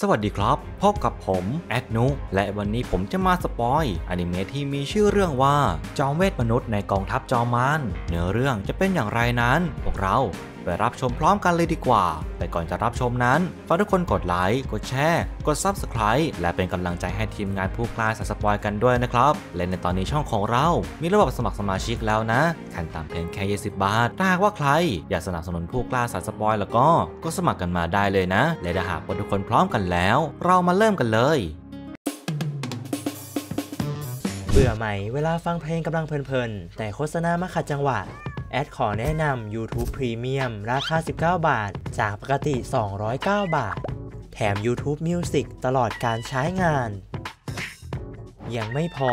สวัสดีครับ พบกับผม แอดนุและวันนี้ผมจะมาสปอยอนิเมะที่มีชื่อเรื่องว่าจอมเวทมนุษย์ในกองทัพจอมมานเนื้อเรื่องจะเป็นอย่างไรนั้น พวกเราไปรับชมพร้อมกันเลยดีกว่าแต่ก่อนจะรับชมนั้น ฝากทุกคนกดไลค์กดแชร์กด Subscribe และเป็นกำลังใจให้ทีมงานผู้กล้าสาสปอยกันด้วยนะครับ และในตอนนี้ช่องของเรา มีระบบสมัครสมาชิกแล้วนะ ขั้นต่ำเพียงแค่ 20 บาทถ้าหากว่าใคร อยากสนับสนุนผู้กล้าสาสปอยแล้วก็ ก็สมัครกันมาได้เลยนะ และถ้าหากทุกคนพร้อมกันแล้ว เรามาเริ่มกันเลยเบื่อไหมเวลาฟังเพลงกำลังเพลินๆแต่โฆษณามาขัดจังหวะแอดขอแนะนำ YouTube Premium ราคา 19 บาท จากปกติ 209 บาท แถม YouTube Music ตลอดการใช้งาน ยังไม่พอ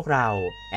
วกเรา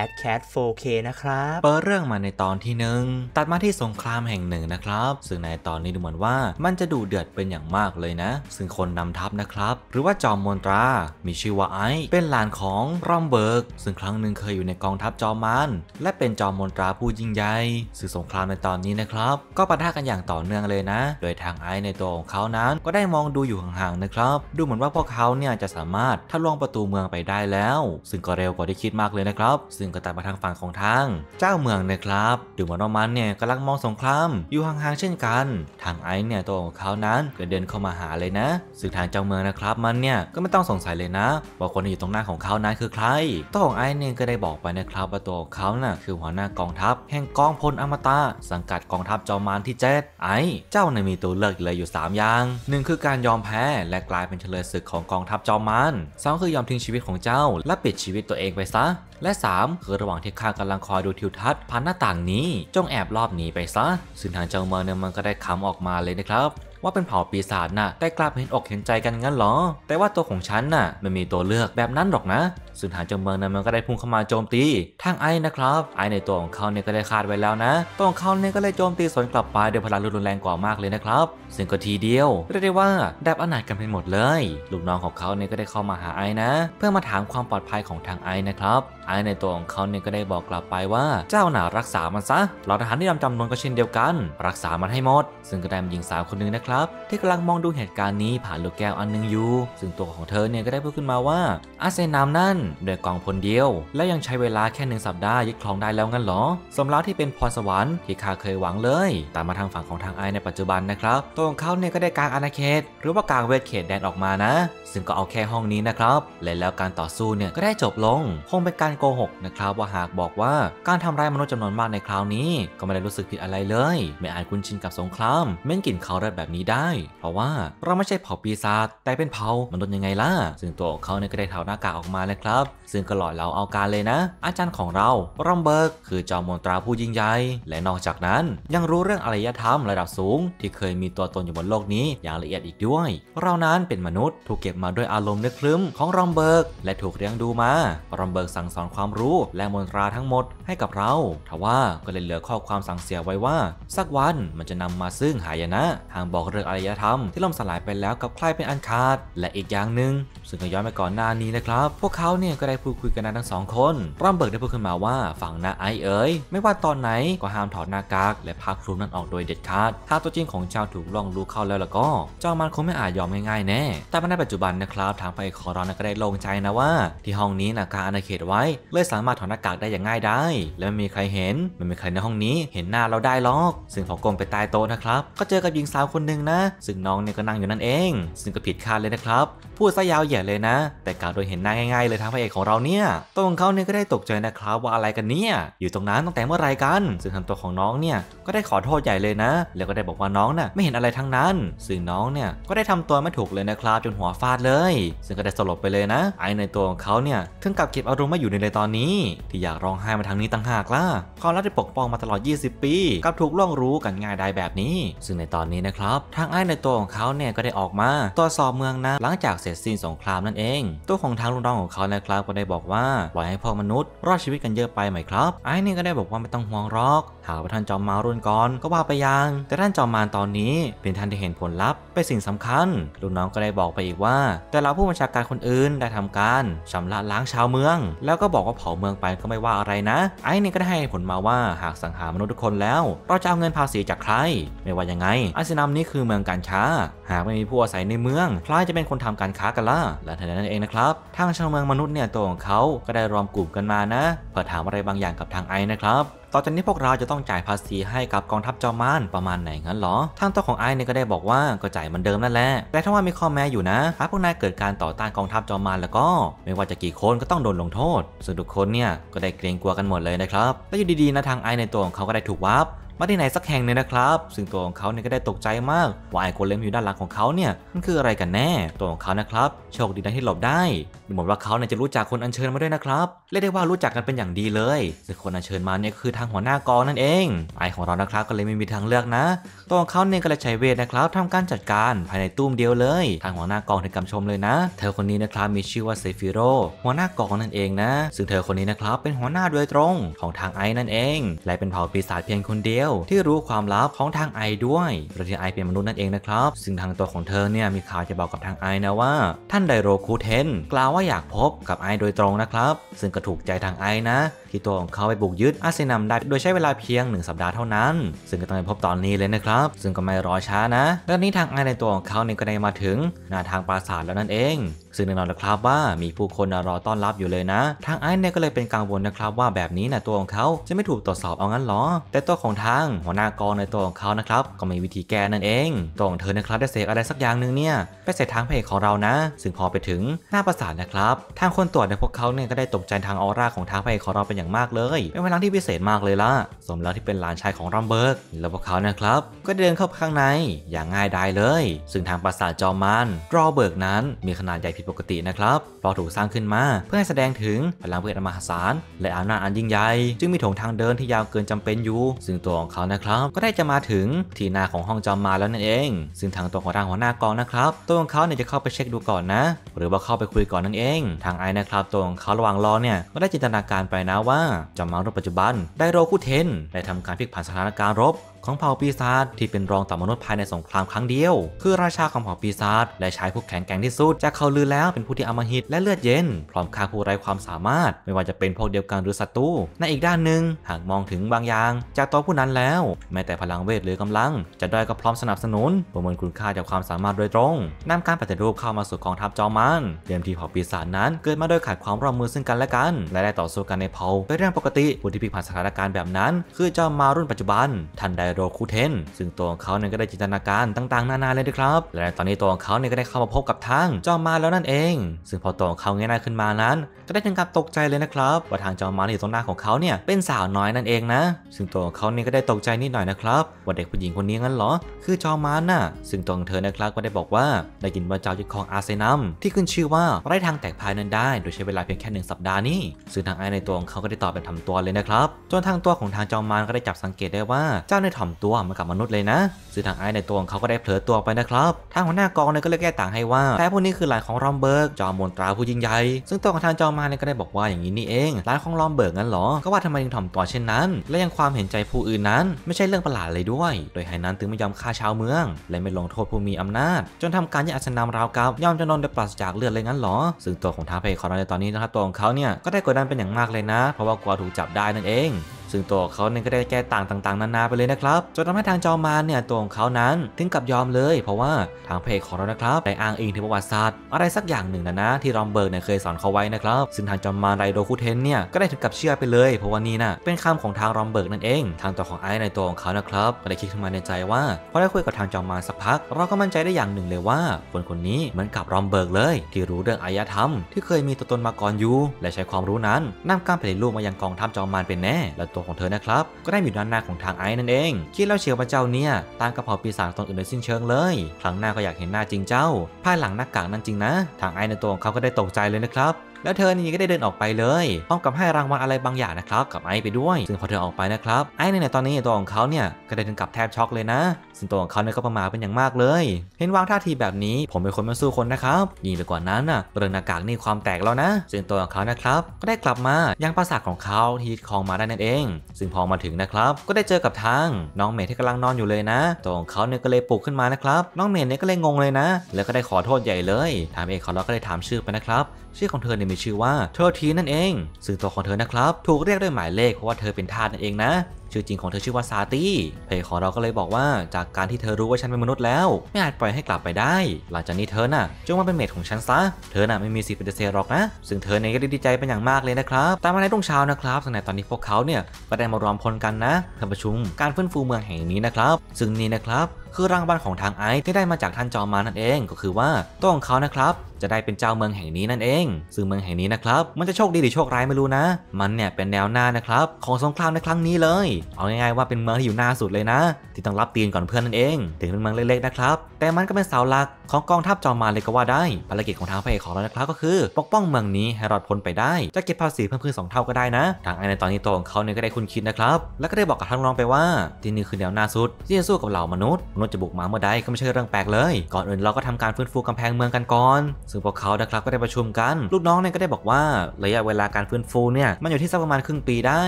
a d c a t 4K นะครับเปิดเรื่องมาในตอนที่หนึ่งตัดมาที่สงครามแห่งหนึ่งนะครับ ซึ่งในตอนนี้ดูเหมือนว่ามันจะดูเดือดเป็นอย่างมากเลยนะ ซึ่งคนนำทัพนะครับ หรือว่าจอมมนตรา มีชื่อว่าไอเป็นหลานของรอมเบิร์กซึ่งครั้งหนึ่งเคยอยู่ในกองทัพจอมมันและเป็นจอมมนตราผู้ยิ่งใหญ่ซึ่งสงครามในตอนนี้นะครับก็ปะทะกันอย่างต่อเนื่องเลยนะ โดยทางไอในตัวของเขานั้น ก็ได้มองดูอยู่ห่างๆนะครับ ดูเหมือนว่าพวกเขาเนี่ยจะสามารถทะลวงประตูเมืองไปได้แล้ว ซึ่งก็เร็วกว่าที่คิดมากเลยนะครับ ซึ่งก็ตัดมาทางฝั่งของทาง เจ้าเมืองนะครับดูเหมือนว่ามันเนี่ยกำลังมองสงครามอยู่ห่างๆเช่นกัน ทางไอซ์เนี่ยตัวของเขานั้นก็เดินเข้ามาหาเลยนะซึ่งทางเจ้าเมืองนะครับมันเนี่ยก็ไม่ต้องสงสัยเลยนะ ว่าคนที่อยู่ตรงหน้าของเขานั้นคือใคร ตัวของไอซ์เนี่ยก็ได้บอกไปนะครับว่าตัวของเขาน่ะคือหัวหน้ากองทัพแห่งกองพลอมตะ สังกัดกองทัพจอมมารที่เจ็ดไอซ์เจ้าเนี่ยมีตัวเลือกเลยอยู่ 3 อย่างหนึ่งคือการยอมแพ้และกลายเป็นเฉลยศึกของกองทัพจอมมารสองคือยอมทิ้งชีวิตของเจ้าและปิดชีวิตตัวเองไปซะและ 3 คือระหว่างที่ข้ากำลังคอยดูทิวทัศน์ผ่านหน้าต่างนี้ จงแอบรอบหนีไปซะซึ่งทางเจ้าเมืองเนี่ยมันก็ได้ขำออกมาเลยนะครับ ว่าเป็นเผ่าปีศาจน่ะแต่กลับเห็นอกเห็นใจกันงั้นหรอ แต่ว่าตัวของฉันน่ะไม่มีตัวเลือกแบบนั้นหรอกนะซึ่งฐานจงเมืองนั้นมันก็ได้พุ่งเข้ามาโจมตี ทางไอ้นะครับไอ้ในตัวของเขาเนี่ยก็ได้คาดไว้แล้วนะตัวของเขาเนี่ยก็เลยโจมตีสวนกลับไปด้วยพลังรุนแรงกว่ามากเลยนะครับ ซึ่งก็ทีเดียวเรียกได้ว่าดับอนาจกันไปหมดเลย ลูกน้องของเขาเนี่ยก็ได้เข้ามาหาไอ้นะ เพื่อมาถามความปลอดภัยของทางไอ้นะครับ ไอ้ในตัวของเขาเนี่ยก็ได้บอกกลับไปว่าเจ้าหนารักษามันซะเราทหารที่นำจำนวนก็เช่นเดียวกันรักษามันให้หมด ซึ่งก็ได้มีหญิงสาวคนนึงนะครับ ที่กำลังมองดูเหตุการณ์นี้ ผ่านลูกแก้วอันนึงอยู่ ซึ่งตัวของเธอเนี่ยก็ได้พูดขึ้นมาว่าอาเซนามนั่นโดยกองพลเดียว และยังใช้เวลาแค่หนึ่งสัปดาห์ยึดครองได้แล้วงั้นหรอ สมรักวที่เป็นพรสวรรค์ที่ข้าเคยหวังเลยตามมาทางฝั่งของทางไอในปัจจุบันนะครับตัวของเขาเนี่ย ก็ได้กางอาณาเขตหรือว่ากางเวทเขตแดนออกมานะ ซึ่งก็เอาแค่ห้องนี้นะครับ และแล้วการต่อสู้เนี่ยก็ได้จบลงคงเป็นการโกหกนะครับว่าหากบอกว่าการทำร้ายมนุษย์จำนวนมาก ในคราวนี้ก็ไม่ได้รู้สึกผิดอะไรเลย ไม่อาจคุ้นชินกับสงครามเม่นกลิ่นเขาเลือดแบบนี้ได้ เพราะว่าเราไม่ใช่เผ่าปีศาจแต่เป็นเผ่ามนุษย์ยังไงล่ะซึ่งตัวของเขาเนี่ยก็ได้ถอดหน้ากากออกมาลยครับับซึ่งก็หล่อเราเอาการเลยนะ อาจารย์ของเรา รอมเบิร์ก คือจอมมนตราผู้ยิ่งใหญ่ และนอกจากนั้นยังรู้เรื่องอารยธรรมระดับสูง ที่เคยมีตัวตนอยู่บนโลกนี้อย่างละเอียดอีกด้วยเรานั้นเป็นมนุษย์ถูกเก็บมาด้วยอารมณ์นึกคลึ้มของรอมเบิร์ก และถูกเลี้ยงดูมา รอมเบิร์กสั่งสอนความรู้ และมนตราทั้งหมดให้กับเรา ทว่าก็เลยเหลือข้อความสั่งเสียไว้ว่า สักวันมันจะนำมาซึ่งหายนะหางบอกเรื่องอารยธรรมที่ล่มสลายไปแล้วกับใครเป็นอันขาด และอีกอย่างหนึ่งซึ่งก็ย้อนไปก่อนหน้านี้นะครับ พวกเขาเนี่ยก็ได้พูดคุยกันนทั้งสองคนรอมเบิร์กได้พูดขึ้นมาว่า ฝั่งนาไอเอ๋ย ไม่ว่าตอนไหน ก็ห้ามถอดหน้ากาก และผ้าคลุมนั้นออกโดยเด็ดขาด้าตัวจริงของเจ้าถูกล่องรู้เข้าแล้วล่ะก็เจ้ามันคงไม่อาจยอมง่ายๆแน่ แต่ในปัจจุบันนะครับทางไปขอร้อนก็ได้ลงใจนะว่า ที่ห้องนี้นะการอนาเขตไว้เลยสามารถถอดหน้ากากได้อย่างง่ายได้และไม่มีใครเห็นไม่มีใครในห้องนี้ เห็นหน้าเราได้หรอก ซึ่งขอกลมไปใต้โต๊ะนะครับ ก็เจอกับหญิงสาวคนหนึ่งนะ ซึ่งน้องเนี่ยก็นั่งอยู่นั่นเอง ซึ่งก็ผิดคาดเลยนะครับพูดซะยาวเหยียดเลยนะ แต่กล่าวโดยเห็นหน้าง่ายๆ เลยทางพระเอกของเราเนี่ยตัวของเขาเนี่ยก็ได้ตกใจนะครับว่าอะไรกันเนี่ยอยู่ตรงนั้นตั้งแต่เมื่อไรกัน ซึ่งทางตัวของน้องเนี่ยก็ได้ขอโทษใหญ่เลยนะแล้วก็ได้บอกว่าน้องน่ะไม่เห็นอะไรทั้งนั้นซึ่งน้องเนี่ยก็ได้ทำตัวไม่ถูกเลยนะครับจนหัวฟาดเลย ซึ่งก็ได้สลบไปเลยนะไอในตัวของเขาเนี่ยถึงกับเก็บอารมณ์มาอยู่ในเลยตอนนี้ ที่อยากร้องไห้มาทางนี้ต่างหากล่ะความรักที่ปกป้องมาตลอด 20 ปีกับถูกล่วงรู้กันง่ายได้แบบนี้ซึ่งในตอนนี้นะครับทางไอในตัวของเขาเนี่ยก็ได้ออกมาตรวจสอบเมืองนะหลังจากเสร็ร็จสิ้นสงครามนั่นเอง ตัวของทางลูกน้องของเขานะครับก็ได้บอกว่าปล่อยให้พวกมนุษย์รอดชีวิตกันเยอะไปไหมครับไอ้นี่ก็ได้บอกว่าไม่ต้องห่วงหรอกหาว่าท่านจอมมารุ่นก่อนก็ว่าไปยังแต่ท่านจอมมารตอนนี้เป็นท่านที่เห็นผลลัพธ์เป็นสิ่งสำคัญลูกน้องก็ได้บอกไปอีกว่า แต่เราผู้บัญชาการคนอื่นได้ทำการชำระล้างชาวเมือง แล้วก็บอกว่าเผาเมืองไปก็ไม่ว่าอะไรนะ ไอ้นี่ก็ได้ให้ผลมาว่าหากสังหารมนุษย์ทุกคนแล้วเราจะเอาเงินภาษีจากใครไม่ว่ายังไงอาสนามนี้คือเมืองการค้า หากไม่มีผู้อาศัยในเมืองใครจะเป็นคนทำการค้ากันละและทันใดนั้นเองนะครับ ทางชาวเมืองมนุษย์เนี่ยตัวของเขาก็ได้รวมกลุ่มกันมานะเพื่อถามอะไรบางอย่างกับทางไอ้นะครับต่อจากนี้พวกเราจะต้องจ่ายภาษีให้กับกองทัพจอมมานประมาณไหนงั้นหรอ ทางตัวของไอ้เนี่ยก็ได้บอกว่าก็จ่ายเหมือนเดิมนั่นแหละ แต่ถ้าว่ามีข้อแม้อยู่นะหากพวกนายเกิดการต่อต้านกองทัพจอมมานแล้วก็ ไม่ว่าจะกี่คนก็ต้องโดนลงโทษส่วนทุกคนเนี่ยก็ได้เกรงกลัวกันหมดเลยนะครับ และอยู่ดีๆนะทางไอ้ในตัวของเขาก็ได้ถูกวับมาที่ไหนสักแห่งเนี่ยนะครับ ซึ่งตัวของเขาเนี่ยก็ได้ตกใจมากว่าไอ้โกเลมอยู่ด้านหลังของเขาเนี่ยมันคืออะไรกันแน่ ตัวของเขานะครับ โชคดีนะที่หลบได้ดูเหมือนว่าเขาเนี่ยจะรู้จักคนอัญเชิญมาด้วยนะครับเรียกได้ว่ารู้จักกันเป็นอย่างดีเลยซึ่งคนอัญเชิญมาเนี่ยคือทางหัวหน้ากองนั่นเองไอของเรานะครับก็เลยไม่มีทางเลือกนะ ตัวของเขาเนี่ยก็เลยใช้เวทนะครับทำการจัดการภายในตู้มเดียวเลย ทางหัวหน้ากองถึงกำชมเลยนะเธอคนนี้นะครับมีชื่อว่าเซฟิโรหัวหน้ากองนั่นเองนะซึ่งเธอคนนี้นะครับเป็นหัวหน้าโดยตรง ของทางไอนั่นเอง และเป็นเผ่าปีศาจเพียงคนเดียวลที่รู้ความลับของทางไอด้วยเดยทีไอเป็นมนุษย์นั่นเองนะครับ ซึ่งทางตัวของเธอเนี่ยมีข่าวจะบอกกับทางไอนะว่าท่านไดโรคูเทนกล่าวว่าอยากพบกับไอโดยตรงนะครับ ซึ่งก็ถูกใจทางไอนะ ที่ตัวของเขาไปบุกยึดอาเซนัมได้โดยใช้เวลาเพียง1สัปดาห์เท่านั้น ซึ่งก็ต้องไปพบตอนนี้เลยนะครับ ซึ่งก็ไม่รอช้านะ และนี้ทางไอในตัวของเขาเนี่ยก็ได้มาถึงหน้าทางปราสาทแล้วนั่นเองซึ่งแน่นอนนะครับว่ามีผู้คนรอต้อนรับอยู่เลยนะทางไอซ์เนี่ยก็เลยเป็นกังวลนะครับว่าแบบนี้นะตัวของเขาจะไม่ถูกตรวจสอบเอางั้นหรอ แต่ตัวของทางหัวหน้ากองในตัวของเขานะครับก็มีวิธีแก้นั่นเองตัวของเธอนะครับได้เสกอะไรสักอย่างหนึ่งเนี่ยไปใส่ทางพเพจของเรานะซึ่งพอไปถึงหน้าประสานนะครับทางคนตรวจในพวกเขาเนี่ยก็ได้ตกใจทางออร่าของทางพเพจของเราเป็นอย่างมากเลยเป็นพลังที่พิเศษมากเลยล่ะสมแล้วที่เป็นหลานชายของรัมเบิร์กแล้วพวกเขานะครับ ก็เดินเข้าข้างในอย่างง่ายดายเลยซึ่งทางปราสาทจอมมันรอเบิร์กนั้นมีขนาดใหญ่ผิดปกตินะครับเพราะถูกสร้างขึ้นมาเพื่อให้แสดงถึงพลังเวทมหาศาลและอำนาจอันยิ่งใหญ่จึงมีถงทางเดินที่ยาวเกินจำเป็นอยู่ซึ่งตัวของเขานะครับก็ได้จะมาถึงที่นาของห้องจอมมาแล้วนั่นเอง ซึ่งทางตัวของร่างหัวหน้ากองนะครับตัวของเขาเนี่ยจะเข้าไปเช็คดูก่อนนะ หรือว่าเข้าไปคุยก่อนนั่นเองทางไอ้นะครับตัวของเขาระหว่างรอเนี่ยก็ได้จินตนาการไปนะว่าจอมมารุปัจจุบันได้โรค่เทนได้ทำการพลิกผันสถานการณ์รบของเผ่าปีศาจที่เป็นรองต่อมนุษย์ภายในสงครามครั้งเดียว คือราชาของเผ่าปีศาจและชายผู้แข็งแกร่งที่สุดจากเขาลือแล้วเป็นผู้ที่อมหิตและเลือดเย็น พร้อมฆ่าผู้ไร้ความสามารถ ไม่ว่าจะเป็นพวกเดียวกันหรือศัตรูในอีกด้านหนึ่งหากมองถึงบางอย่าง จากตัวผู้นั้นแล้ว แม้แต่พลังเวทหรือกำลัง จะด้อยก็พร้อมสนับสนุน ประเมินคุณค่าจากความสามารถโดยตรงนำการปฏิรูปเข้ามาสู่กองทัพจอมันเดิมทีเผ่าปีศาจนั้นเกิดมาโดยขาดความร่วมมือซึ่งกันและกัน และได้ต่อสู้กันในเผ่าเป็นเรื่องปกติผู้ที่พพากษาสถานการณ์แบบนั้นคือจอมารุ่นปัจจุบันทันใดโรคูเทนซึ่งตัวของเขาเนี่ยก็ได้จินตนาการต่างๆนานาเลยนะครับและตอนนี้ตัวของเขาเนี่ยก็ได้เข้ามาพบกับทางจอมมาแล้วนั่นเอง ซึ่งพอตัวของเขาเงยหน้าขึ้นมานั้นก็ได้ถึงกับตกใจเลยนะครับ ว่าทางจอมมาที่อยู่ตรงหน้าของเขาเนี่ยเป็นสาวน้อยนั่นเองนะซึ่งตัวของเขาเนี่ยก็ได้ตกใจนิดหน่อยนะครับ ว่าเด็กผู้หญิงคนนี้งั้นเหรอ คือจอมมาน่ะซึ่งตัวของเธอนะครับก็ได้บอกว่าได้ยินว่าเจ้าจะครองอาเซนัมที่ขึ้นชื่อว่าไร้ทางแตกภายนั้นได้ โดยใช้เวลาเพียงแค่หนึ่งสัปดาห์นี้ซึ่งทางไอในตัวของเขาก็ได้ตอบป็นทำตัวเลยนะครับจนทางตัวของทางจอมมาก็ได้จับ สังเกตได้ว่าเจ้าในทถ่อมตัวมากับมนุษย์เลยนะซึ่งทางไอซ์ในตัวของเขาก็ได้เผลอตัวไปนะครับทางหัวหน้ากองเนี่ยก็เลยแก้ต่างให้ว่าแพ่พวกนี้คือหลานของรอมเบิร์กจอมมนตราผู้ยิ่งใหญ่ซึ่งตัวของทางจอมมาเนี่ยก็ได้บอกว่าอย่างนี้นี่เอง หลานของรอมเบิร์กนั้นหรอ ก็ว่าทำไมถึงถ่อมตัวเช่นนั้น และยังความเห็นใจผู้อื่นนั้น ไม่ใช่เรื่องประหลาดเลยด้วย โดยไฮนั้นถึงไม่ยอมฆ่าชาวเมือง และไม่ลงโทษผู้มีอำนาจ จนทำการยึดอัศนามราวกับยอมจะนอนโดยปราศจากเลือดเลยงั้นหรอซึ่งตัวของทาาเพคอรนในตอนนี้นะครับตัวของเขาเนี่ยก็ได้กดดันเป็นอย่างมากเลยนะ เพราะว่ากลัวถูกจับได้นั่นเองซึ่งตัวเขาเนี่ยก็ได้แก้ต่างต่าง ๆนานาไปเลยนะครับ จนทำให้ทางจอมานเนี่ยตัวของเขานั้นถึงกับยอมเลย เพราะว่าทางเพจของเรานะครับได้อ้างอิงถึงประวัติศาสตร์ อะไรสักอย่างหนึ่งนะนะที่รอมเบิร์กเนี่ยเคยสอนเขาไว้นะครับซึ่งทางจอมานไรโดคูเทนเนี่ยก็ได้ถึงกับเชื่อไปเลย เพราะว่านี่นะเป็นคำของทางรอมเบิร์กนั่นเอง ทางตัวของไอซ์ในตัวของเขานะครับ ก็ได้คิดขึ้นมาในใจว่าพอได้คุยกับทางจอมานสักพัก เราก็มั่นใจได้อย่างหนึ่งเลยว่า คนคนนี้เหมือนกับรอมเบิร์กเลย ที่รู้เรื่องอารยธรรม ที่เคยมีตัวตนมาก่อนอยู่และใช้ความรู้นั้น นำการผลิตลูกมายังกองทัพจอมานเป็นแน่และตัววของเธอนะครับก็ได้อยู่ด้านหน้าของทางไอ้นั่นเองคิดแล้วเชียวพระเจ้าเนี่ยตามกระเป๋าปีศาจตนอื่นโดยสิ้นเชิงเลยครั้งหน้าก็อยากเห็นหน้าจริงเจ้าภายหลังหน้ากากนั้นจริงนะ ทางไอ้ในตัวของเขาก็ได้ตกใจเลยนะครับ แล้วเธอนี่ก็ได้เดินออกไปเลยพร้อมกับให้รางวัลอะไรบางอย่างนะครับ กับไอ้ไปด้วยซึ่งพอเธอออกไปนะครับ ไอ้ในตอนนี้ตัวของเขาเนี่ยก็ได้ถึงกับแทบช็อกเลยนะซึ่งตัวของเขาเนี่ยก็ประมาทเป็นอย่างมากเลย เห็นวางท่าทีแบบนี้ผมเป็นคนมาสู้คนนะครับยิ่งไปกว่านั้นน่ะเรื่องหน้ากากนี่ความแตกแล้วนะ ซึ่งตัวของเขานะครับ ก็ได้กลับมายังปราสาทของเขาที่คลองมาได้นั่นเอง ซึ่งพอมาถึงนะครับก็ได้เจอกับทางน้องเมย์ที่กำลังนอนอยู่เลยนะตัวของเขาเนี่ยก็เลยปลุกขึ้นมานะครับ น้องเมย์เนี่ยก็เลยงงเลยนะแล้วก็ได้ขอโทษใหญ่เลยทางเอกคาร์ลก็ได้ถามชื่อไปนะครับ ชื่อของเธอเนี่ยมีชื่อว่าเธอทีนั่นเองซึ่งตัวของเธอนะครับ ถูกเรียกด้วยหมายเลขเพราะว่าเธอเป็นทาสนั่นเองนะชื่อจริงของเธอชื่อว่าซาตี้เพย์ของเราก็เลยบอกว่า จากการที่เธอรู้ว่าฉันเป็นมนุษย์แล้ว ไม่อาจปล่อยให้กลับไปได้หลังจากนี้เธอน่ะจงมาเป็นเมดของฉันซะ เธอน่ะไม่มีสิทธิ์ปฏิเสธหรอกนะ ซึ่งเธอเนี่ยก็ดีใจเป็นอย่างมากเลยนะครับ ตามมาในรุ่งเช้านะครับสั้งแตตอนนี้พวกเขาเนี่ยก็ได้มารวมพลกันนะเพื่อประชุมการฟื้นฟูเมืองแห่งนี้นะครับ ซึ่งนี่นะครับคือรางวัลของทางไอซ์ที่ได้มาจากท่านจอมานั่นเองก็คือว่าตัวของเขานะครับจะได้เป็นเจ้าเมืองแห่งนี้นั่นเอง ซึ่งเมืองแห่งนี้นะครับ มันจะโชคดีหรือโชคร้ายไม่รู้นะ มันเนี่ยเป็นแนวหน้านะครับของสงครามในครั้งนี้เลยเอาง่ายๆว่าเป็นเมืองที่อยู่หน้าสุดเลยนะ ที่ต้องรับตีนก่อนเพื่อนนั่นเอง ถึงเป็นเมืองเล็กๆนะครับแต่มันก็เป็นเสาหลักของกองทัพจอมมารเลยก็ว่าได้ภารกิจของทางพระเอกของเรานะครับ ก็คือปกป้องเมืองนี้ให้รอดพ้นไปได้จะเก็บภาษีเพิ่มขึ้นสองเท่าก็ได้นะ ทางไอในตอนนี้ตัวของเขาเนี่ยก็ได้คุณคิดนะครับแลวก็ได้บอกกับท่านน้องไปว่า ที่นี่คือแนวหน้าสุดที่จะสู้กับเหล่ามนุษย์มนย์จะบุกมาเมื่อใดก็ไม่ใช่เรื่องแปลกเลย ก่อนอื่นเราก็ทำการฟื้นฟูกำแพงเมืองกันก่อนซึ่งพวกเขาดะครับก็ได้ประชุมกันลูกน้องเนี่ยก็ได้บอกว่าระยะเวลาการฟื้นฟูเนี่ยมันอยู่ที่สักประมาณครึ่งปีได้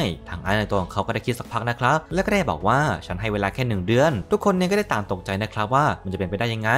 ทางไอ้ในตัวของเขาก็ได้คิดสักพักนะครับแล้วก็ได้บอกว่าฉันให้เวลาแค่ 1 เดือน ทุกคนเนี่ยก็ได้ต่างตกใจนะครับว่ามันจะเป็นไปได้ยังไง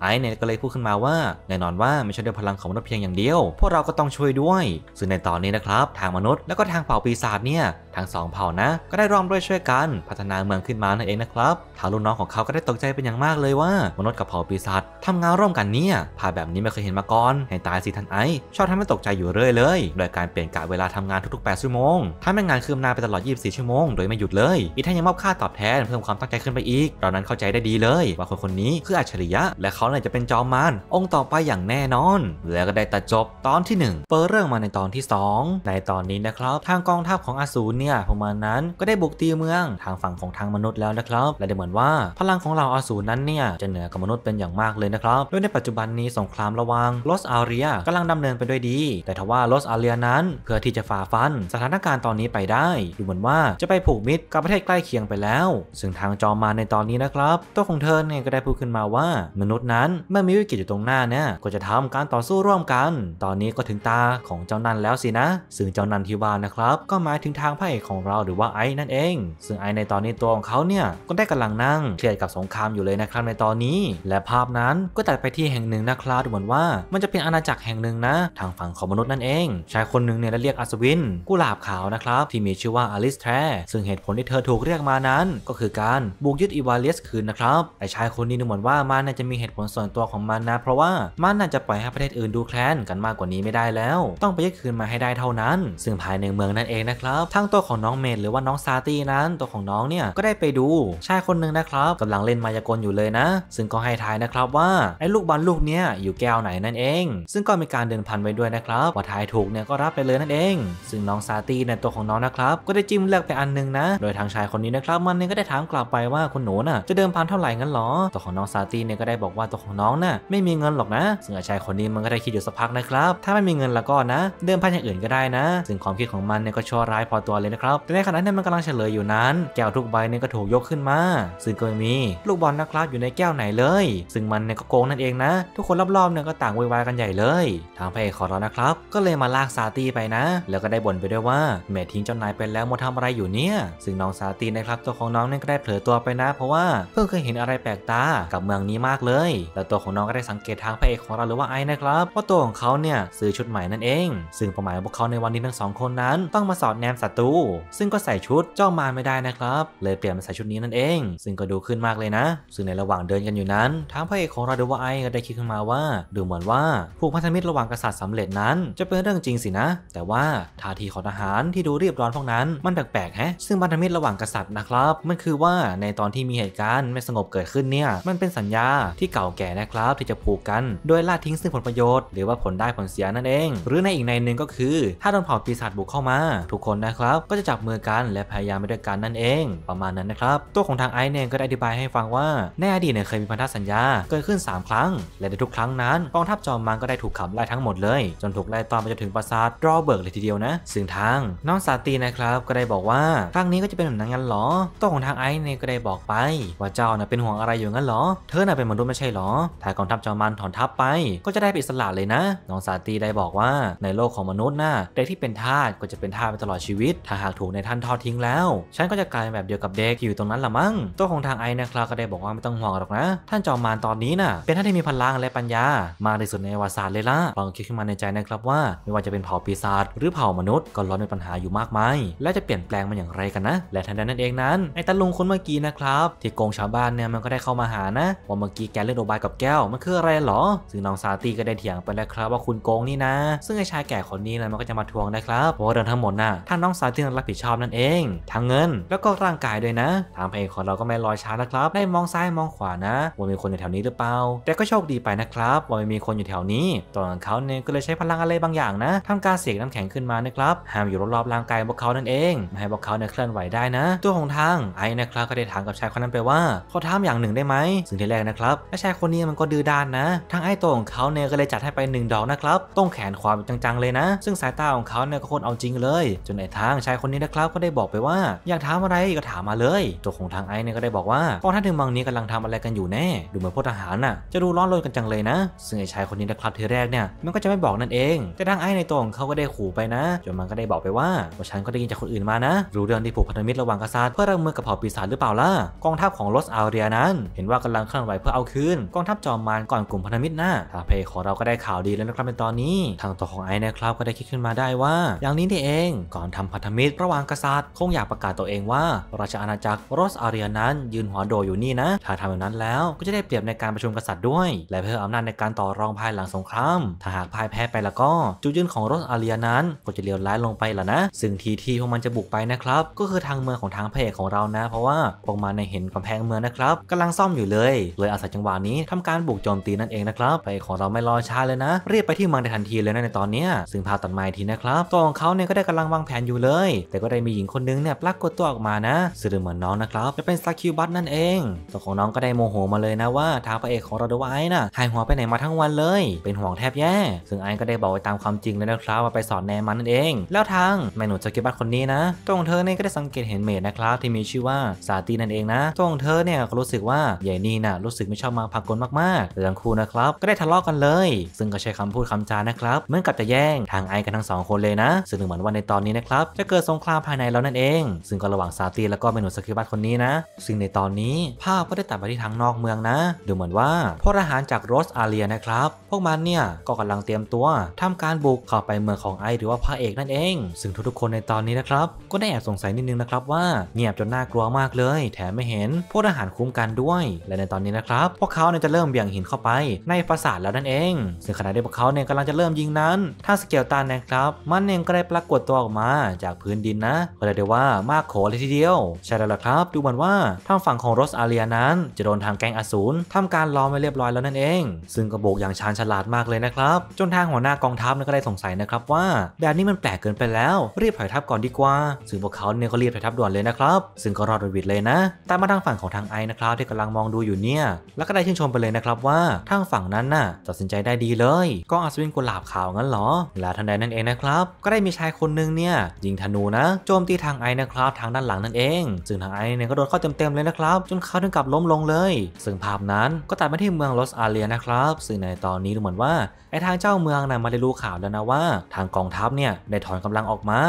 ไอ้เนี่ยก็เลยพูดขึ้นมาว่าแน่นอนว่าไม่ใช่ด้วยพลังของมนุษย์เพียงอย่างเดียว พวกเราก็ต้องช่วยด้วยซึ่งในตอนนี้นะครับทางมนุษย์แล้วก็ทางเผ่าปีศาจเนี่ยทั้งสองเผ่านะ ก็ได้ร่วมด้วยช่วยกัน พัฒนาเมืองขึ้นมานั่นเองนะครับทางลูกน้องของเขาก็ได้ตกกใจเป็นอย่างมากเลยว่า มนุษย์กับเผ่าปีศาจทำงานร่วมกันเนี่ยภาพแบบนี้ไม่เคยเห็นมาก่อนให้ตายสิท่านไอชอบทำให้ตกใจอยู่เรื่อยเลย โดยการเปลี่ยนกะเวลาทำงานทุกๆ 8ชั่วโมงทำให้งานคืบหน้าไปตลอด 24ชั่วโมง โดยไม่หยุดเลย อีกทั้งยังมอบค่าตอบแทนเพิ่มความตั้งใจขึ้นไปอีกเรานั้นเข้าใจได้ดีเลยว่าคนคนนี้คืออัจฉริยะและเขาเนี่ยจะเป็นจอมมารองค์ต่อไปอย่างแน่นอนแล้วก็ได้ตัดจบตอนที่ 1 เปิดเรื่องมาในตอนที่2ในตอนนี้นะครับทางกองทัพของอสูรเนี่ยพวกมันนั้นก็ได้บุกตีเมือง ทางฝั่งของทางมนุษย์แล้วนะครับและดูเหมือนว่าพลังของเหล่าาวอสูรนั้นเนี่ย จะเหนือกับมนุษย์เป็นอย่างมากเลยนะครับโดยในปัจจุบันนี้สงครามระวังลอสอาเรียกำลังดำเนินไปด้วยดี แต่ทว่าลอสอาเรียนั้นเพื่อที่จะฝ่าฟัน สถานการณ์ตอนนี้ไปได้ดูเหมือนว่าจะไปผูกมิตรกับประเทศใกล้เคียงไปแล้ว ซึ่งทางจอมาในตอนนี้นะครับ ตัวของเธอเนี่ยก็ได้พูดขึ้นมาว่า มนุษย์นั้นเมื่อมีวิกฤตอยู่ตรงหน้าเนี่ยก็จะทำการต่อสู้ร่วมกัน ตอนนี้ก็ถึงตาของเจ้านันแล้วสินะซึ่งเจ้านันที่ว่านะครับก็หมายถึงทางพระเอกของเราหรือว่าไอ้นั่นเอง ซึ่งไอ้ในตอนนี้ตัวของเขาเนี่ยก็ได้กำลังนั่งเครียดกับสงครามอยู่เลยนะครับในตอนนี้ และภาพนั้นก็ตัดไปที่แห่งหนึ่งนะครับดูเหมือนว่ามันจะเป็นอาณาจักรแห่งหนึ่งนะ ทางฝั่งของมนุษย์นั่นเองชายคนหนึ่งเนี่ยได้เรียกอัศวินกุหลาบขาวนะครับ ที่มีชื่อว่าอลิสแทรซึ่งเหตุผลที่เธอถูกเรียกมานั้น ก็คือการบุกยึดอีวาเลสคืนนะครับไอชายคนนี้ดูเหมือนว่ามันน่าจะมีเหตุผลส่วนตัวของมันนะ เพราะว่ามันน่าจะปล่อยให้ประเทศอื่นดูแคลนกันมากกว่านี้ไม่ได้แล้ว ต้องไปยึดคืนมาให้ได้เท่านั้น ซึ่งภายในเมืองนั่นเองนะครับทั้งตัวของน้องเมดหรือว่าน้องซาตี้นั้น ตัวของน้องเนี่ยก็ได้ไปดูชายคนหนึ่งนะครับกำลังเล่นายากลอยู่เลยนะ ซึ่งก็ให้ทายนะครับ ว่า ไอ้ลูกบอลลูกเนี้ยอยู่แก้วไหนนั่นเอง ซึ่งก็มีการเดินพันไปด้วยนะครับว่าทายถูกเนี่ยก็รับไปเลยนั่นเอง ซึ่งน้องซาตี้ในตัวของน้องนะครับ ก็ได้จิ้มเลือกไปอันนึงนะ โดยทางชายคนนี้นะครับมันเนี่ยก็ได้ถามกลับไปว่าคุณหนูน่ะจะเดิมพันเท่าไหร่งั้นหรอ ตัวของน้องซาตี้เนี่ยก็ได้บอกว่าตัวของน้องน่ะไม่มีเงินหรอกนะ ซึ่งไอ้ชายคนนี้มันก็ได้คิดอยู่สักพักนะครับถ้าไม่มีเงินแล้วก็นะ เดิมพันอย่างอื่นก็ได้นะ ซึ่งความคิดของมันเนี่ยก็ชั่วร้ายพอตัวเลยนะครับแต่ในขณะที่มันกำลังเฉลยอยู่นั้น แก้วทุกใบเนี่ยก็ถูกยกขึ้นมา ซึ่งก็มีลูกบอลนะครับอยู่ในแก้วไหนเลย ซึ่งมันเนี่ยก็โกงนั่นเองนะ ทุกคนรอบๆเนี่ยก็ต่างวุ่นวายกันใหญ่เลยทางพระเอกของเรานะครับก็เลยมาลากซาตี้ไปนะ แล้วก็ได้บ่นไปด้วยว่าแม่ทิ้งเจ้านายไปแล้วมาทำอะไรอยู่เนี่ยซึ่งน้องซาตี้นะครับตัวของน้องเนี่ยก็ได้เผลอตัวไปนะ เพราะว่าเพิ่งเคยเห็นอะไรแปลกตากับเมืองนี้มากเลยแล้วตัวของน้องก็ได้สังเกตทางพระเอกของเราหรือว่าไอ้นะครับว่าตัวของเขาเนี่ยซื้อชุดใหม่นั่นเอง ซึ่งเป้าหมายของพวกเขาในวันนี้ทั้งสองคนนั้น ต้องมาสอดแนมศัตรูซึ่งก็ใส่ชุดเจ้ามารไม่ได้นะครับเลยเปลี่ยนมาใส่ชุดนี้นั่นเอง ซึ่งก็ดูขึ้นมากเลยนะะซึ่งในระหว่างเดินกันอยู่นั้นทางพระเอกของเราเดวไอก็ได้คิดขึ้นมาว่าดูเหมือนว่าผูกพันธมิตรระหว่างกษัตริย์สำเร็จนั้นจะเป็นเรื่องจริงสินะ แต่ว่าท่าทีของทหารที่ดูเรียบร้อนพวกนั้น มันแปลกๆแฮะ ซึ่งพันธมิตรระหว่างกษัตริย์นะครับ มันคือว่าในตอนที่มีเหตุการณ์ไม่สงบเกิดขึ้นเนี่ย มันเป็นสัญญาที่เก่าแก่นะครับ ที่จะผูกกัน โดยลาทิ้ง ซึ่งผลประโยชน์ หรือว่าผลได้ผลเสียนั่นเอง หรือในอีกในหนึ่งก็คือ ถ้าโดนเผ่าปีศาจบุกเข้ามา ทุกคนนะครับก็จะจับมือกันและพยายามไปด้วยกันนั่นเอง ประมาณนั้นนะครับตัวของทางไอเนี่ยก็ได้อธิบายให้ฟังว่า ในอดีตเนี่ยเคยมีพันธสัญญาเกิดขึ้น 3 ครั้ง และในทุกครั้งนั้น กองทัพจอมมารก็ได้ถูกขับไล่ทั้งหมดเลย จนถูกไล่ตามไปจนถึงปราสาทรอเบิร์กเลยทีเดียวนะซึ่งทางน้องซาตีนะครับก็ได้บอกว่า ครั้งนี้ก็จะเป็นแบบนั้นงั้นหรอ ตัวของทางไอซ์เนี่ยก็ได้บอกไป ว่าเจ้าน่ะเป็นห่วงอะไรอยู่งั้นหรอเธอน่ะเป็นมนุษย์ไม่ใช่หรอถ้ากองทัพจอมมารถอนทัพไป ก็จะได้เป็นอิสระเลยนะน้องซาตีได้บอกว่าในโลกของมนุษย์น่ะเด็กที่เป็นทาสก็จะเป็นทาสไปตลอดชีวิตถ้าหากถูกในท่านทอดทิ้งแล้ว ฉันก็จะกลายเป็นแบบเดียวกับเด็กที่อยู่ตรงนั้นละมั้งตัวของทางไอซ์นะครับก็ได้บอกว่าไม่ต้องห่วงหรอกนะท่านจอมมารตอนนี้นะ่ะเป็นท่านที่มีพลังและปัญญา มากที่สุดในวาสาสเลยล่ะลองคิดขึ้นมาในใจนะครับว่า ไม่ว่าจะเป็นเผ่าปีศาจหรือเผ่ามนุษย์ก็ร้อนในปัญหาอยู่มากมายและจะเปลี่ยนแปลงมันอย่างไรกันนะ และทันใดนั้นเองนั้นไอ้ตาลุงคนเมื่อกี้นะครับที่โกงชาวบ้านเนี่ยมันก็ได้เข้ามาหานะ ว่าเมื่อกี้แกเล่นโอบายกับแก้ว มันคืออะไรหรอ ซึ่งน้องซาตีก็ได้เถียงไปแล้วครับ ว่าคุณโกงนี่นะ ซึ่งไอ้ชายแก่คนนี้นะมันก็จะมาทวงนะครับเพราะเดินทั้งหมดน่ะท่านน้องซาตี้รับผิดชอบนั่นเองทั้งเงินแล้วก็ร่างกายด้วยนะทางเพลงของเราก็ไม่รอช้านะครับไดมองซ้ายมองขวานะว่ามีคนอยู่แถวนี้หรือเปล่า แต่ก็โชคดีไปนะครับว่าไม่มีคนอยู่แถวนี้ตอนเขาเนี่ยก็เลยใช้พลังอะไรบางอย่างนะทำการเสกน้ำแข็งขึ้นมานะครับห้ามอยู่รอบๆร่างกายพวกเขานั่นเองไม่ให้พวกเขาเนี่ยเคลื่อนไหวได้นะ ตัวของทางไอ้นะครับ ก็ได้ถามกับชายคนนั้นไปว่าขอถามอย่างหนึ่งได้ไหมซึ่งที่แรกนะครับชายคนนี้มันก็ดื้อด้านนะทางไอ้ตัวของเขาเนี่ยก็เลยจัดให้ไป1ดอกนะครับต้องแขนขวาจังๆเลยนะ ซึ่งสายตาของเขาเนี่ยก็คนเอาจริงเลย จนไอ้ทางชายคนนี้นะครับก็ได้บอกไปว่าอยากถามอะไรก็ถามมาเลย ตัวของทางไอ้เนี่ยก็ได้บอกว่าพอท่านถึงมังนี้กำลังทำอะไรกันอยู่แน่ดูเหมือนพวกทหารน่ะจะดูร้อนรนกันจังเลยนะ ซึ่งไอ้ชายคนนี้นะครับทีแรกเนี่ยมันก็จะไม่บอกนั่นเองแต่ทางไอ้ในตรงเขาก็ได้ขู่ไปนะจนมันก็ได้บอกไปว่าว่าฉันก็ได้ยินจากคนอื่นมานะรู้เรื่องที่ผูกพันธมิตรระหว่างกษัตริย์เพื่อรับมือกับเผ่าปีศาจหรือเปล่าล่ะกองทัพของลอสอาเรียนั้น เห็นว่ากำลังเคลื่อนไหวเพื่อเอาคืนกองทัพจอมมารก่อนกลุ่มพันธมิตรนะทาเพของเราก็ได้ข่าวดีแล้วนะครับ็นตอนนี้ ทางตัวของไอ้นะครับก็ได้คิดขึ้นมาได้ว่า อย่างนี้นี่เองก่อนทำพันธมิตรระหว่างกษัตริย์ คงอยากประกาศตัวเองว่า ราชอาณาจักรลอสอาเรียนั้น ยืนหัวโดอยู่นี่นะถ้าทำแบบนั้นแล้วก็จะได้เปรียบในการประชุมกษัตริย์ด้วย และเพิ่มอำนาจในการต่อรองภายหลังสงครามถ้าหากพ่ายแพ้ไปแล้วก็ จุดยืนของรถอาเรียนั้น ก็จะเลียวร้ายลงไปล่ะนะซึ่งทีที่พวกมันจะบุกไปนะครับก็คือทางเมืองของทางพเอกของเรานะ เพราะว่าพวกมันในเห็นกำแพงเมืองนะครับกำลังซ่อมอยู่เลยเลยอาศัยจังหวะนี้ทำการบุกโจมตีนั่นเองนะครับไปของเราไม่รอช้าเลยนะเรียบไปที่เมืองในทันทีเลยนะในตอนนี้ซึ่งพาตัดไม้ทีนะครับตัวของเขาเนี่ยก็ได้กำลังวางแผนอยู่เลย แต่ก็ได้มีหญิงคนนึงเนี่ยปลักกดตัวออกมานะซึ่งเหมือนน้องนะครับจะเป็นซาิวบัตนั่นเองตัวของน้องก็ได้โมโหมาเลยนะว่าท้าพระเอกของเราดูว่าไอ้น่ะหายหัวไปไหนมาทั้งวันเลย เป็นห่วงแทบแย่ซึ่งไอ้ก็ได้บอกไปตามความจริงแล้วนะครับ ว่าไปสอนแนมันนั่นเองแล้วทางแม่หนูจเกิบัตคนนี้นะตัวของเธอเนี่ยก็ได้สังเกตเห็นเมดนะครับ ที่มีชื่อว่าสาตีนั่นเองนะตัวของเธอเนี่ยก็รู้สึกว่าใหญ่นี่น่ะรู้สึกไม่ชอบมาพากลมากๆรื่ทั้งคู่นะครับก็ได้ทะเลาะกันเลย ซึ่งก็ใช้คำพูดคำจานะครับเหมือนกับจะแย่ง ทางไอ้กันทั้งสองคนเลยนะซึ่งเหมือนว่าในตอนนี้นะครับจะเกิดสงครามภายในแล้วนั่นเอง ซึ่งก็ระหว่างซาตีแล้วก็แมนูสกิบัตคนนี้นะซึ่งในตอนนี้ภาพก็ได้ตัดไปที่ทางนอกเมืองนะ ดูเหมือนว่าพวกทหาร จากโรสอาเลียนะครับ พวกมันเนี่ย ก็กำลังเตรียมตัว ทำการบุกเข้าไปเมืองของไอหรือว่าพระเอกนั่นเอง ซึ่งทุกๆคนในตอนนี้นะครับ ก็ได้แอบสงสัยนิดนึงนะครับ ว่า เงียบจนน่ากลัวมากเลย แถมไม่เห็นพวกทหารคุ้มกันด้วย และในตอนนี้นะครับ พวกเขาเนี่ยจะเริ่มเบี่ยงหินเข้าไปในปราสาทแล้วนั่นเอง ซึ่งขณะที่พวกเขาเนี่ยกำลังจะเริ่มยิงนั้นท่าสเกลตันนะครับมันเองก็ได้ปรากฏตัวออกมา จากพื้นดินนะก็เลยได้ว่ามากโขเลยทีเดียว ใช่แล้วล่ะครับ ดูเหมือนว่าทางฝั่งของโรสอาเรียนั้นจะโดนทางแก๊งอสูรทำการล้อมไว้เรียบร้อยแล้วนั่นเอง ซึ่งกระโบกอย่างชาญฉลาดมากเลยนะครับจนทางหัวหน้ากองทัพก็ได้สงสัยนะครับว่าแบบนี้มันแปลกเกินไปแล้วรีบถอยทัพก่อนดีกว่าซึ่งพวกเขาเนี่ยก็รีบถอยทัพด่วนเลยนะครับ ซึ่งก็รอดวิดเลยนะแต่มาทางฝั่งของทางไอ้นะครับที่กำลังมองดูอยู่เนี่ยแล้วก็ได้ชื่นชมไปเลยนะครับว่าทางฝั่งนั้นน่ะตัดสินใจได้ดีเลยกองอสูวิกุหลาบขาวงั้นหรอและทันใดนั่นเองนะครับก็ได้มีชายคนนึงเนี่ย ยิงธนูนะโจมตีทางไอ้นะครับทางด้านหลังนั่นเองซึ่งทางไอ้เนี่ยก็โดนเข้าเต็มๆเลยนะครับจนเขาเาถึงกับล้มลงเลยซึ่งภาพนั้นก็ตัดมาที่เมืองลอสอาเลียนะครับ ซึ่งในตอนนี้ดูเหมือนว่าไอ้ทางเจ้าเมืองนะ่ะมาได้รู้ข่าวแล้วนะว่าทางกองทัพเนี่ยได้ถอนกำลังออกมา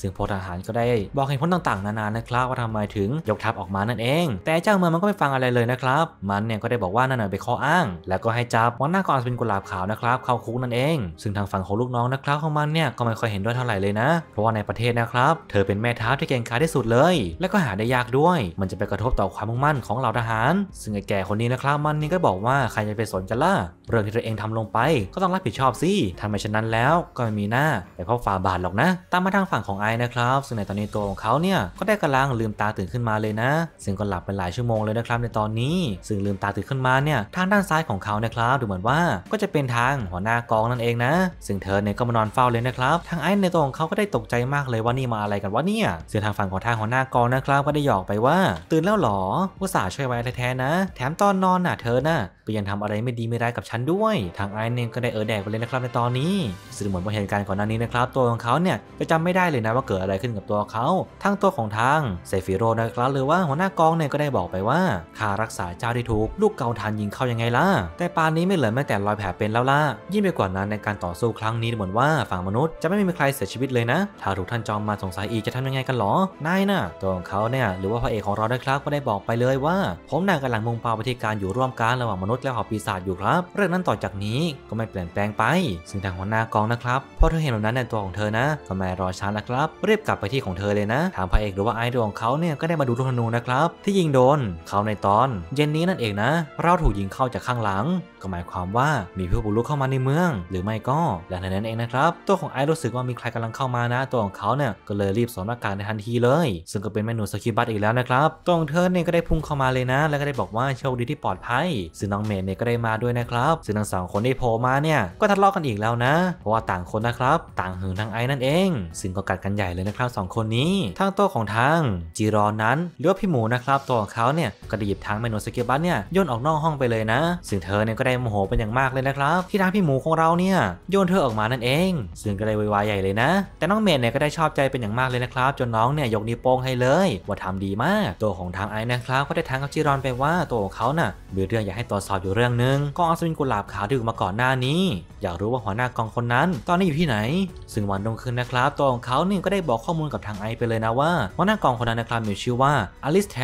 ซึ่งพลทหารก็ได้บอกเหตุผลต่างๆนานานะครับว่าทำไมถึงยกทัพออกมานั่นเอง แต่เจ้าเมืองมันก็ไม่ฟังอะไรเลยนะครับมันเนี่ยก็ได้บอกว่านั่นเป็นข้ออ้าง แล้วก็ให้จับวันหน้าก่อนเป็นกุหลาบขาวนะครับเข้าคุกนั่นเองซึ่งทางฝั่งของลูกน้องนะครับของมันเนี่ยก็ไม่ค่อยเห็นด้วยเท่าไหร่เลยนะ เพราะว่าในประเทศนะครับเธอเป็นแม่ทัพที่เก่งกาจที่สุดเลย และก็หาได้ยากด้วย มันจะไปกระทบต่อความมุ่งมั่นของเหล่าทหาร ซึ่งไอ้แก่คนนี้นะครับ มันนี่ก็บอกว่าใครจะไปสนกันล่ะเรื่องที่ตัวเองทำลงไป ก็ต้องรับผิดชอบสิทำไมฉะนั้นแล้วก็ไม่มีหน้าไปพบฝ่าบาทหรอกนะ ตามมาทางฝั่งของไอ้นะครับ ซึ่งในตอนนี้ตัวของเขาเนี่ยก็ได้กาลังลืมตาตื่นขึ้นมาเลยนะซึ่งก็หลับไปหลายชั่วโมงเลยนะครับ ในตอนนี้ซึ่งลืมตาตื่นขึ้นมาเนี่ยทางด้านซ้ายของเขาเนี่ยครับดูเหมือนว่าก็จะเป็นทางหัวหน้ากองนั่นเองนะซึ่งเธอเนี่ยก็มานอนเฝ้าเลยนะครับทางไอ้ในตัวของเขาก็ได้ตกใจมากเลยว่านี่มาอะไรกันวะเนี่ยซึ่งทางฝั่งของทางหัวหน้ากองนะครับ ก็ได้หยอกไปว่าตื่นแล้วหรอผู้สาช่วยไว้แท้ๆนะ แถมตอนนอนน่ะเธอน่ะก็ยังทำอะไรไม่ดีไม่ร้ายกับฉันด้วย ทางไอ้เนี่ยก็ได้เออแดกไปเลยนะครับในตอนนี้ซึ่งเหมือนว่าเหตุการณ์ก่อนหน้านี้นะครับ ตัวของเขาเนี่ยจะจำไม่ได้เลยนะว่าเกิดอะไรขึ้นกับตัวเขา ทั้งตัวของทางเซฟิโรนะครับ หรือว่าหัวหน้ากองเนี่ยก็ได้บอกไปว่าข้ารักษาเจ้าได้ถูกลูกเกาทานยิงเข้ายังไงล่ะ แต่ปานนี้ไม่เหลือแม้แต่รอยแผลเป็นแล้วล่ะ ยิ่งไปกว่านั้นในการต่อสู้ครั้งนี้เหมือนว่าฝั่งมนุษย์จะไม่มีใครเสียชีวิตเลยนะ ถ้าถูกท่านจอมมาสงสัยอีกจะทำยังไงกันหรอนายน่ะ ตัวของเขาเนี่ยหรือว่าพระเอกของเราได้ครับก็ได้บอกไปเลยว่าผมน่ะกำลังมุ่งเป้าไปที่การอยู่ร่วมกันระหว่างมนุถและหอปีศาจอยู่ครับเรื่องนั้นต่อจากนี้ก็ไม่เปลี่ยนแปลงไปซึ่งทางหัวหน้ากองนะครับพอเธอเห็นแบบนั้นในตัวของเธอนะ ก็ไม่รอช้านะครับเรียบกลับไปที่ของเธอเลยนะ ถามพระเอกหรือว่าไอดอลของเขาเนี่ยก็ได้มาดูลูกธนูนะครับที่ยิงโดนเขาในตอน เย็นนี้นั่นเองนะเราถูกยิงเข้าจากข้างหลัง ก็หมายความว่ามีผู้บุกรุกเข้ามาในเมือง หรือไม่ก็และในนั้นเองนะครับ ตัวของไอรู้สึกว่ามีใครกำลังเข้ามานะตัวของเขาเนี่ยก็เลยรีบสวมหน้ากากในทันทีเลย ซึ่งก็เป็นเมนูสกิบัตอีกแล้วนะครับตัวของเธอเนี่ยก็ได้พุ่งเข้ามาเลยนะ แล้วก็ได้บอกว่าโชคดีที่ปลอดภัยซึ่งน้องเมจเนี่ยก็ได้มาด้วยนะครับซึ่งทั้งสอง คนที่โผล่มาเนี่ยก็ทะเลาะกันอีกแล้วนะ เพราะว่าต่างคนนะครับ ต่างหึงทางไอ้นั่นเอง ซึ่งก็กัดกันใหญ่เลยนะครับ 2 คนนี้ทางตัวของทางจีรอนนั้นเรือกพี่หมูนะครับตัวของเขาเนี่ยก็ได้หยิบทางเมนูสเก็บัสเนี่ยโยนออกนอกห้องไปเลยนะซึ่งเธอเนี่ยก็ได้โมโหเป็นอย่างมากเลยนะครับ ที่ทางพี่หมูของเราเนี่ยโยนเธอออกมานั่นเอง ซึ่งก็ได้วายใหญ่เลยนะ แต่น้องเมดเนี่ยก็ได้ชอบใจเป็นอย่างมากเลยนะครับ จนน้องเนี่ยยกนิ้วโป้งให้เลย ว่าทำดีมาก ตัวของทางไอ้นะครับ ก็ได้ทางกับจีรอนไปว่าตัวของเขาน่ะมีเรื่องอยากให้ตรวจสอาวอยู่เรื่องหนึ่งกองอัศวินกุหลาบขาวที่อยู่มาก่อนหน้านี้ อยากรู้ว่าหัวหน้ากองคนนั้น ตอนนี้อยู่ที่ไหน ซึ่งวันตรงคืนนะครับตัวของเขาเนี่ยก็ได้บอกข้อมูลกับทางไอไปเลยนะว่าหัวหน้ากองคนนั้นนะครับมีชื่อว่าอลิสแท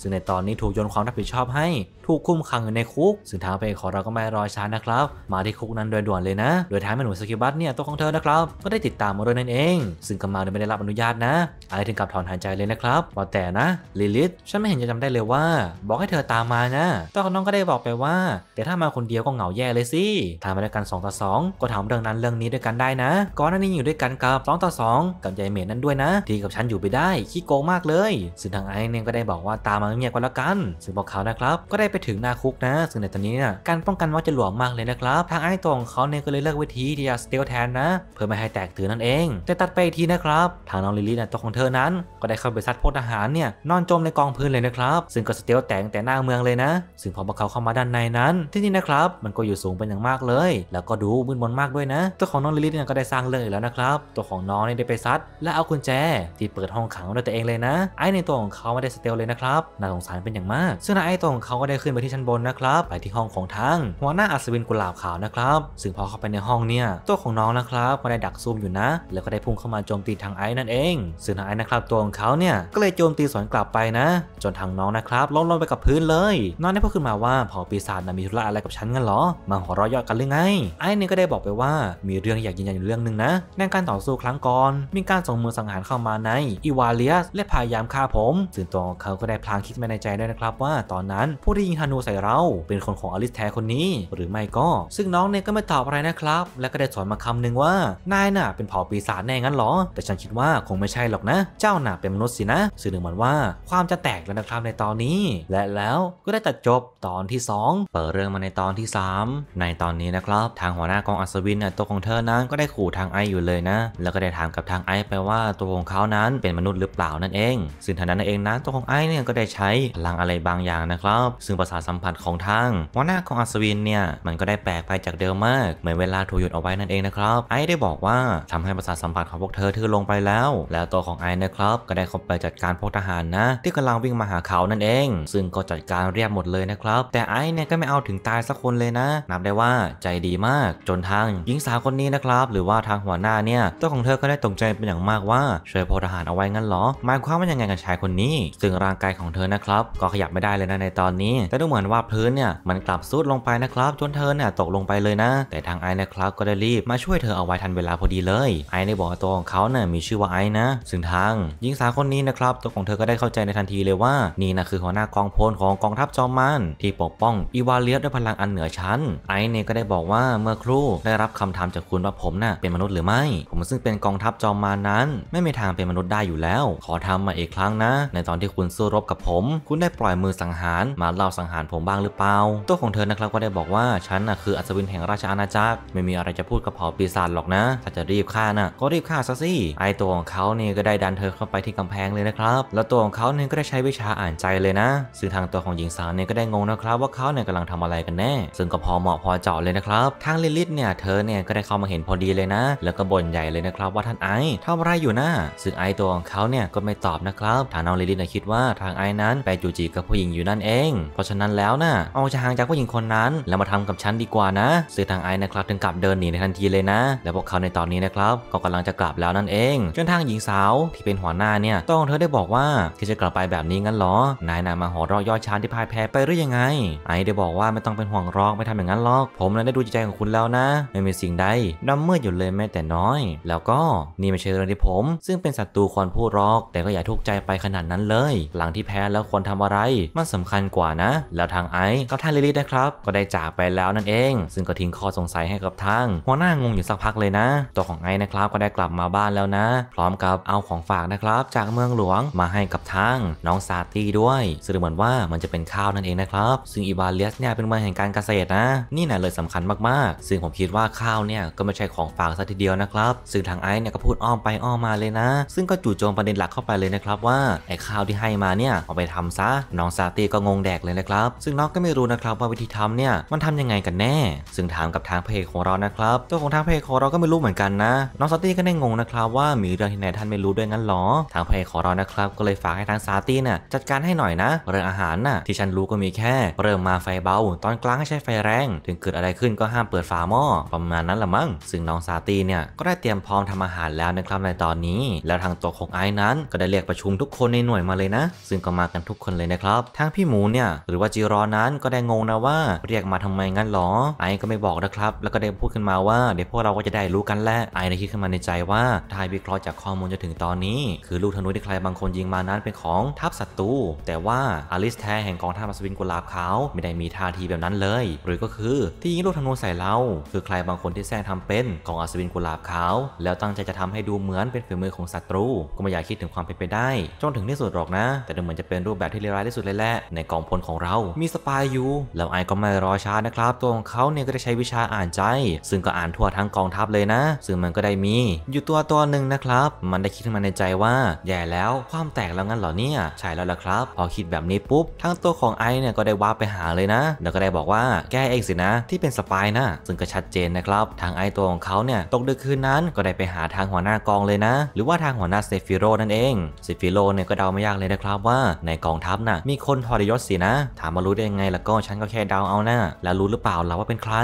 ซึ่งในตอนนี้ถูกโยนความรับผิดชอบให้ถูกคุมขังอยู่ในคุกซึ่งทางเปของเราก็ไม่รอช้านะครับ มาที่คุกนั้นโดยด่วนเลยนะ โดยท้ายแม่หนูสกิบัตเนี่ยตัวของเธอนะครับ ก็ได้ติดตามมาด้วยนั่นเอง ซึ่งกมาโดยไม่ได้รับอนุญาตนะ อะไรถึงกับถอนหายใจเลยนะครับว่าแต่นะลิลิทฉันไม่เห็นจะจำได้เลยว่า บอกให้เธอตามมานะตัวของน้องก็ได้บอกไปว่าแต่ถ้ามาคนเดียวก็เหงาแย่เลยสิถามมาด้วยกัน2ต่อ2ก็ถามเรื่องนั้นเรื่องนี้ด้วยกันได้นะก่อนหน้านี้อยู่ด้วยกันกับ2ต่อ 2กับยายเมย์นั้นด้วยนะที่กับฉันอยู่ไปได้ขี้โกงมากเลยซึ่งทางไอเนี่ยก็ได้บอกว่าตามมาเงียบก็แล้วกันซึ่งบอกเขานะครับก็ได้ไปถึงหน้าคุกนะ ซึ่งในตอนนี้เนี่ยการป้องกันว่าจะหลวมมากเลยนะครับ ทางไอ้ตัวของเขาเนี่ยก็เลยเลือกวิธี ที่จะสเตลแทนนะ เพื่อไม่ให้แตกตื่นนั่นเอง แต่ตัดไปทีนะครับ ทางน้องลิลลี่นะตัวของเธอนั้น ก็ได้เข้าไปซัดพวกทหารเนี่ย นอนจมในกองพื้นเลยนะครับ ซึ่งก็สเตลแตงแต่หน้าเมืองเลยนะ ซึ่งพอพวกเขาเข้ามาด้านในนั้น ที่นี่นะครับมันก็อยู่สูงเป็นอย่างมากเลยแล้วก็ดูมืดมนมากด้วยนะ ตัวของน้องลิลลี่เนี่ยก็ได้สร้างเรื่องอีกแล้วนะครับตัวของน้องเนี่ยได้ไปซัดและเอากุญแจที่เปิดห้องขังด้วยตัวเองเลยนะ ไอ้ในตัวของเขาไม่ได้สเตลเลยนะครับน่าสงสารเป็นอย่างมากซึ่งไอ้ตัวของเขาก็ได้ขึนไปที่ชั้นบนนะครับ ไปที่ห้องของทั้งหัวหน้าอัศวินกุหลาบขาวนะครับซึ่งพอเข้าไปในห้องเนี่ย ตัวของน้องนะครับ ก็ได้ดักซุ่มอยู่นะ แล้วก็ได้พุ่งเข้ามาโจมตีทางไอ้นั่นเองซึ่งทางไอ้นะครับตัวของเขาเนี่ยก็เลยโจมตีสวนกลับไปนะ จนทางน้องนะครับล้มลงไปกับพื้นเลยน้องได้พูดขึ้นมาว่าพอปีศาจนะมีธุระอะไรกับฉันกันหรอมาหัวเราะเยาะกันหรือไงไอ้นี่ก็ได้บอกไปว่ามีเรื่องอยากยืนยันอยู่เรื่องหนึ่งนะในการต่อสู้ครั้งก่อนมีการส่งมือสังหารเข้ามาใน อีวาเลียส และพยายามฆ่าผมซึ่งตัวเขาก็ได้พลางคิดมาในใจด้วยนะครับ ว่าตอนนั้นผู้ที่ยิงธนูใส่เรา เป็นคนของอลิสแท้คนนี้หรือไม่ก็ซึ่งน้องเนี่ย ก็ไม่ตอบอะไรนะครับ และก็ได้สอนมาคำหนึ่งว่านายน่ะเป็นเผ่าปีศาจแน่งั้นหรอ แต่ฉันคิดว่าคงไม่ใช่หรอกนะ เจ้าน่ะเป็นมนุษย์สินะสื่อหนึ่งมอนว่าความจะแตกแล้วนะครับในตอนนี้ และแล้วก็ได้ตัดจบตอนที่ 2 เปิดเรื่องมาในตอนที่ 3 ในตอนนี้นะครับ ทางหัวหน้ากองอัศวินตัวของเธอนั้นก็ได้ขู่ทางไออยู่เลยนะแล้วก็ได้ถามกับทางไอไปว่าตัวของเขานั้น เป็นมนุษย์หรือเปล่านั่นเองซึ่งทางนั้นเองนั้นตัวของไอเนี่ยก็ได้ใช้พลังอะไรบางอย่างนะครับ ซึ่งประสาทสัมผัสของทางหัวหน้าของอัศวินเนี่ยมันก็ได้แปลกไปจากเดิมมากเหมือนเวลาถูกหยุดเอาไว้นั่นเองนะครับ ไอได้บอกว่าทำให้ประสาทสัมผัสของพวกเธอทื่อลงไปแล้ว แล้วตัวของไอนะครับก็ได้เข้าไปจัดการพวกทหารนะ ที่กำลังวิ่งมาหาเขานั่นเอง ซึ่งก็จัดการเรียบหมดเลยนะครับ แต่ไอเนี่ยก็ไม่เอาถึงตายสักคนเลยนะ นับได้ว่าใจดีมาก จนทางหญิงสาวคนนี้นะครับ หรือว่าทางหัวหน้าเนี่ยตัวของเธอก็ได้ตกใจเป็นอย่างมากว่าช่วยพลทหารเอาไว้งั้นหรอหมายความว่ายังไงกับชายคนนี้ ซึ่งร่างกายของเธอนะครับ ก็ขยับไม่ได้เลยนะในตอนนี้แต่ดูเหมือนว่าพื้นเนี่ยมันกลับซุดลงไปนะครับจนเธอเนี่ยตกลงไปเลยนะ แต่ทางไอ้นะครับก็ได้รีบมาช่วยเธอเอาไว้ทันเวลาพอดีเลยไอ้ในบอกตัวของเขาเนี่ยมีชื่อว่าไอ้นะซึ่งทางหญิงสาวคนนี้นะครับ ตัวของเธอก็ได้เข้าใจในทันทีเลยว่านี่นะคือหัวหน้ากองพลของกองทัพจอมมานที่ปกป้องอีวาเลียสด้วยพลังอันเหนือชั้น ไอ้เนี่ยก็ได้บอกว่าเมื่อครู่ได้รับคำถามจากคุณว่า ผมน่ะเป็นมนุษย์หรือไม่ผมซึ่งเป็นกองทัพจอมมานนั้น ไม่มีทางเป็นมนุษย์ได้อยู่แล้ว ขอทำมาอีกครั้งนะ ในตอนที่คุณสู้รบกับผม คุณได้ปล่อยมือสังหารมาเล่าังหารผมบ้างหรือเปล่าตัวของเธอนะครับ ก็ได้บอกว่าฉันน่ะคืออัศวินแห่งราชอาณาจักรไม่มีอะไรจะพูดกับเผ่าปีศาจหรอกนะถ้าจะรีบฆ่าน่ะก็รีบฆ่าซะสิไอตัวของเขาเนี่ยก็ได้ดันเธอเข้าไปที่กำแพงเลยนะครับ แล้วตัวของเขาเนี่ยก็ได้ใช้วิชาอ่านใจเลยนะซึ่งทางตัวของหญิงสาวเนี่ยก็ได้งงนะครับ ว่าเขาเนี่ยกำลังทำอะไรกันแน่ซึ่งก็พอเหมาะพอเจาะเลยนะครับทางลิลิทเนี่ยเธอเนี่ยก็ได้เข้ามาเห็นพอดีเลยนะ แล้วก็บ่นใหญ่เลยนะครับ ว่าท่านไอทำอะไรอยู่นะซึ่งไอตัวของเขาเนี่ยก็ไม่ตอบนะครับทางน้องลิลิตคิดว่าทางไอนั้นไปจูจีกับผู้หญิงอยู่นั่นเองเพราะฉะนั้นแล้วนะ่ะเอาจะห่างจากผู้หญิงคนนั้นแล้วมาทำกับฉันดีกว่านะ สื้อทางไอ้นะครับ ถึงกลับเดินหนีในทันทีเลยนะ แล้วพวกเขาในตอนนี้นะครับ ก็กำลังจะกลับแล้วนั่นเอง จนทางหญิงสาวที่เป็นหัวหน้าเนี่ย ต้องเธอได้บอกว่าที่จะกลับไปแบบนี้งั้นหรอ นายนามาหอรอยอดชานที่พายแพ้ไปหรือยังไง ไอ้ได้บอกว่าไม่ต้องเป็นห่วงรอกไม่ทำอย่างนั้นหรอก ผมนั้นได้ดูใจของคุณแล้วนะ ไม่มีสิ่งใดดำมื่อยู่เลยแม้แต่น้อย แล้วก็นี่ไม่ใช่เรื่องที่ผม ซึ่งเป็นศัตรูคนพูดรอก แต่ก็อย่าทุกข์ใจไปขนาดนั้นเลย หลังที่แพ้แล้วควรทำอะไรมันสำคัญกว่านะแล้วทางไอซ์กับท่านลิลิตนะครับ ก็ได้จากไปแล้วนั่นเอง ซึ่งก็ทิ้งข้อสงสัยให้กับทาง หัวหน้างงอยู่สักพักเลยนะ ตัวของไอซ์นะครับ ก็ได้กลับมาบ้านแล้วนะ พร้อมกับเอาของฝากนะครับ จากเมืองหลวงมาให้กับทางน้องซาตี้ด้วย ซึ่งเหมือนว่ามันจะเป็นข้าวนั่นเองนะครับซึ่งอีบาเลียสเนี่ยเป็นเมืองแห่งการเกษตรนะ นี่หนะเลยสำคัญมากๆ ซึ่งผมคิดว่าข้าวเนี่ยก็ไม่ใช่ของฝากซะทีเดียวนะครับซึ่งทางไอซ์เนี่ยก็พูดอ้อมไปอ้อมมาเลยนะ ซึ่งก็จู่โจมประเด็นหลักเข้าไปเลยนะครับ ว่าไอ้ข้าวที่ให้มาเนี่ยเอาไปทำซะน้องซาตี้ก็งงแดกเลยนะครับซึ่งน้องก็ไม่รู้นะครับว่าวิธีทำเนี่ยมันทำยังไงกันแน่ ซึ่งถามกับทางเพจของเรานะครับ ตัวของทางพเพจของเราก็ไม่รู้เหมือนกันนะ น้องซาตี้ก็ได้งงนะครับว่ามีเรื่องที่ไหนท่านไม่รู้ด้วยงั้นหรอ ทางพเพจของเรานะครับก็เลยฝากให้ทางซาตี้น่ะจัดการให้หน่อยนะ เรื่องอาหารน่ะที่ฉันรู้ก็มีแค่ เริ่มมาไฟเบาตอนกลางให้ใช้ไฟแรง ถึงเกิดอะไรขึ้นก็ห้ามเปิดฝาหม้อประมาณนั้นละมั้ง ซึ่งน้องซาตี้เนี่ยก็ได้เตรียมพร้อมทำอาหารแล้วนะครับในตอนนี้แล้วทางตัวของไอ้นั้นก็ได้เรียกประชุมทุกคนในหน่วยมาเลยนะ ซึ่งก็มากันทุกคนเลยนะครับทางพี่หมูเนี่ยหรืือว่าจิรอนั้นก็ได้งงนะว่าเรียกมาทำไมงั้นหรอไอก็ไม่บอกนะครับแล้วก็ได้พูดขึ้นมาว่าเดี๋ยวพวกเราก็จะได้รู้กันแหละไอได้คิดขึ้นมาในใจว่า ทายวิเคราะห์จากข้อมูลจะถึงตอนนี้ คือลูกธนูที่ใครบางคนยิงมานั้นเป็นของทัพศัตรูแต่ว่าอลิสแท้แห่งกองทัพอัสวินกุลาบขาวไม่ได้มีท่าทีแบบนั้นเลย หรือก็คือที่ยิงลูกธนูใส่เราคือใครบางคนที่แซงทำเป็นกองอัสวินกุลาบขาวแล้วตั้งใจจะทำให้ดูเหมือนเป็นฝีมือของศัตรูก็ไม่อยากคิดถึงความเป็นไปได้จนถึงที่สุดหรอกนะ แต่ดูเหมือนจะเป็นรูปแบบที่เลวร้ายที่สุดเลยแหละในกองพลของเราามีสปายอยู่แล้วไอก็ไม่รอช้านะครับตัวของเขาเนี่ยก็ได้ใช้วิชาอ่านใจ ซึ่งก็อ่านทั่วทั้งกองทัพเลยนะ ซึ่งมันก็ได้มีอยู่ตัวตัวหนึ่งนะครับ มันได้คิดขึ้นมาในใจว่าแย่แล้วความแตกแล้วงั้นเหรอเนี่ยใช่แล้วล่ะครับพอคิดแบบนี้ปุ๊บ ทั้งตัวของไอเนี่ยก็ได้ว้าไปหาเลยนะ แล้วก็ได้บอกว่าแกเองสินะที่เป็นสปายนะซึ่งก็ชัดเจนนะครับ ทางไอตัวของเขาเนี่ยตกดึกคืนนั้น ก็ได้ไปหาทางหัวหน้ากองเลยนะหรือว่าทางหัวหน้าเซฟิโรนั่นเองเซฟิโรเนี่ยก็เดาไม่ยากเลยนะครับว่าในกองทัพน่ะมีคนทรยศสินะถามมารู้ได้ยังไงแล้วก็ฉันก็แค่เดาเอาหน้าแล้วรู้หรือเปล่าเราว่าเป็นใคร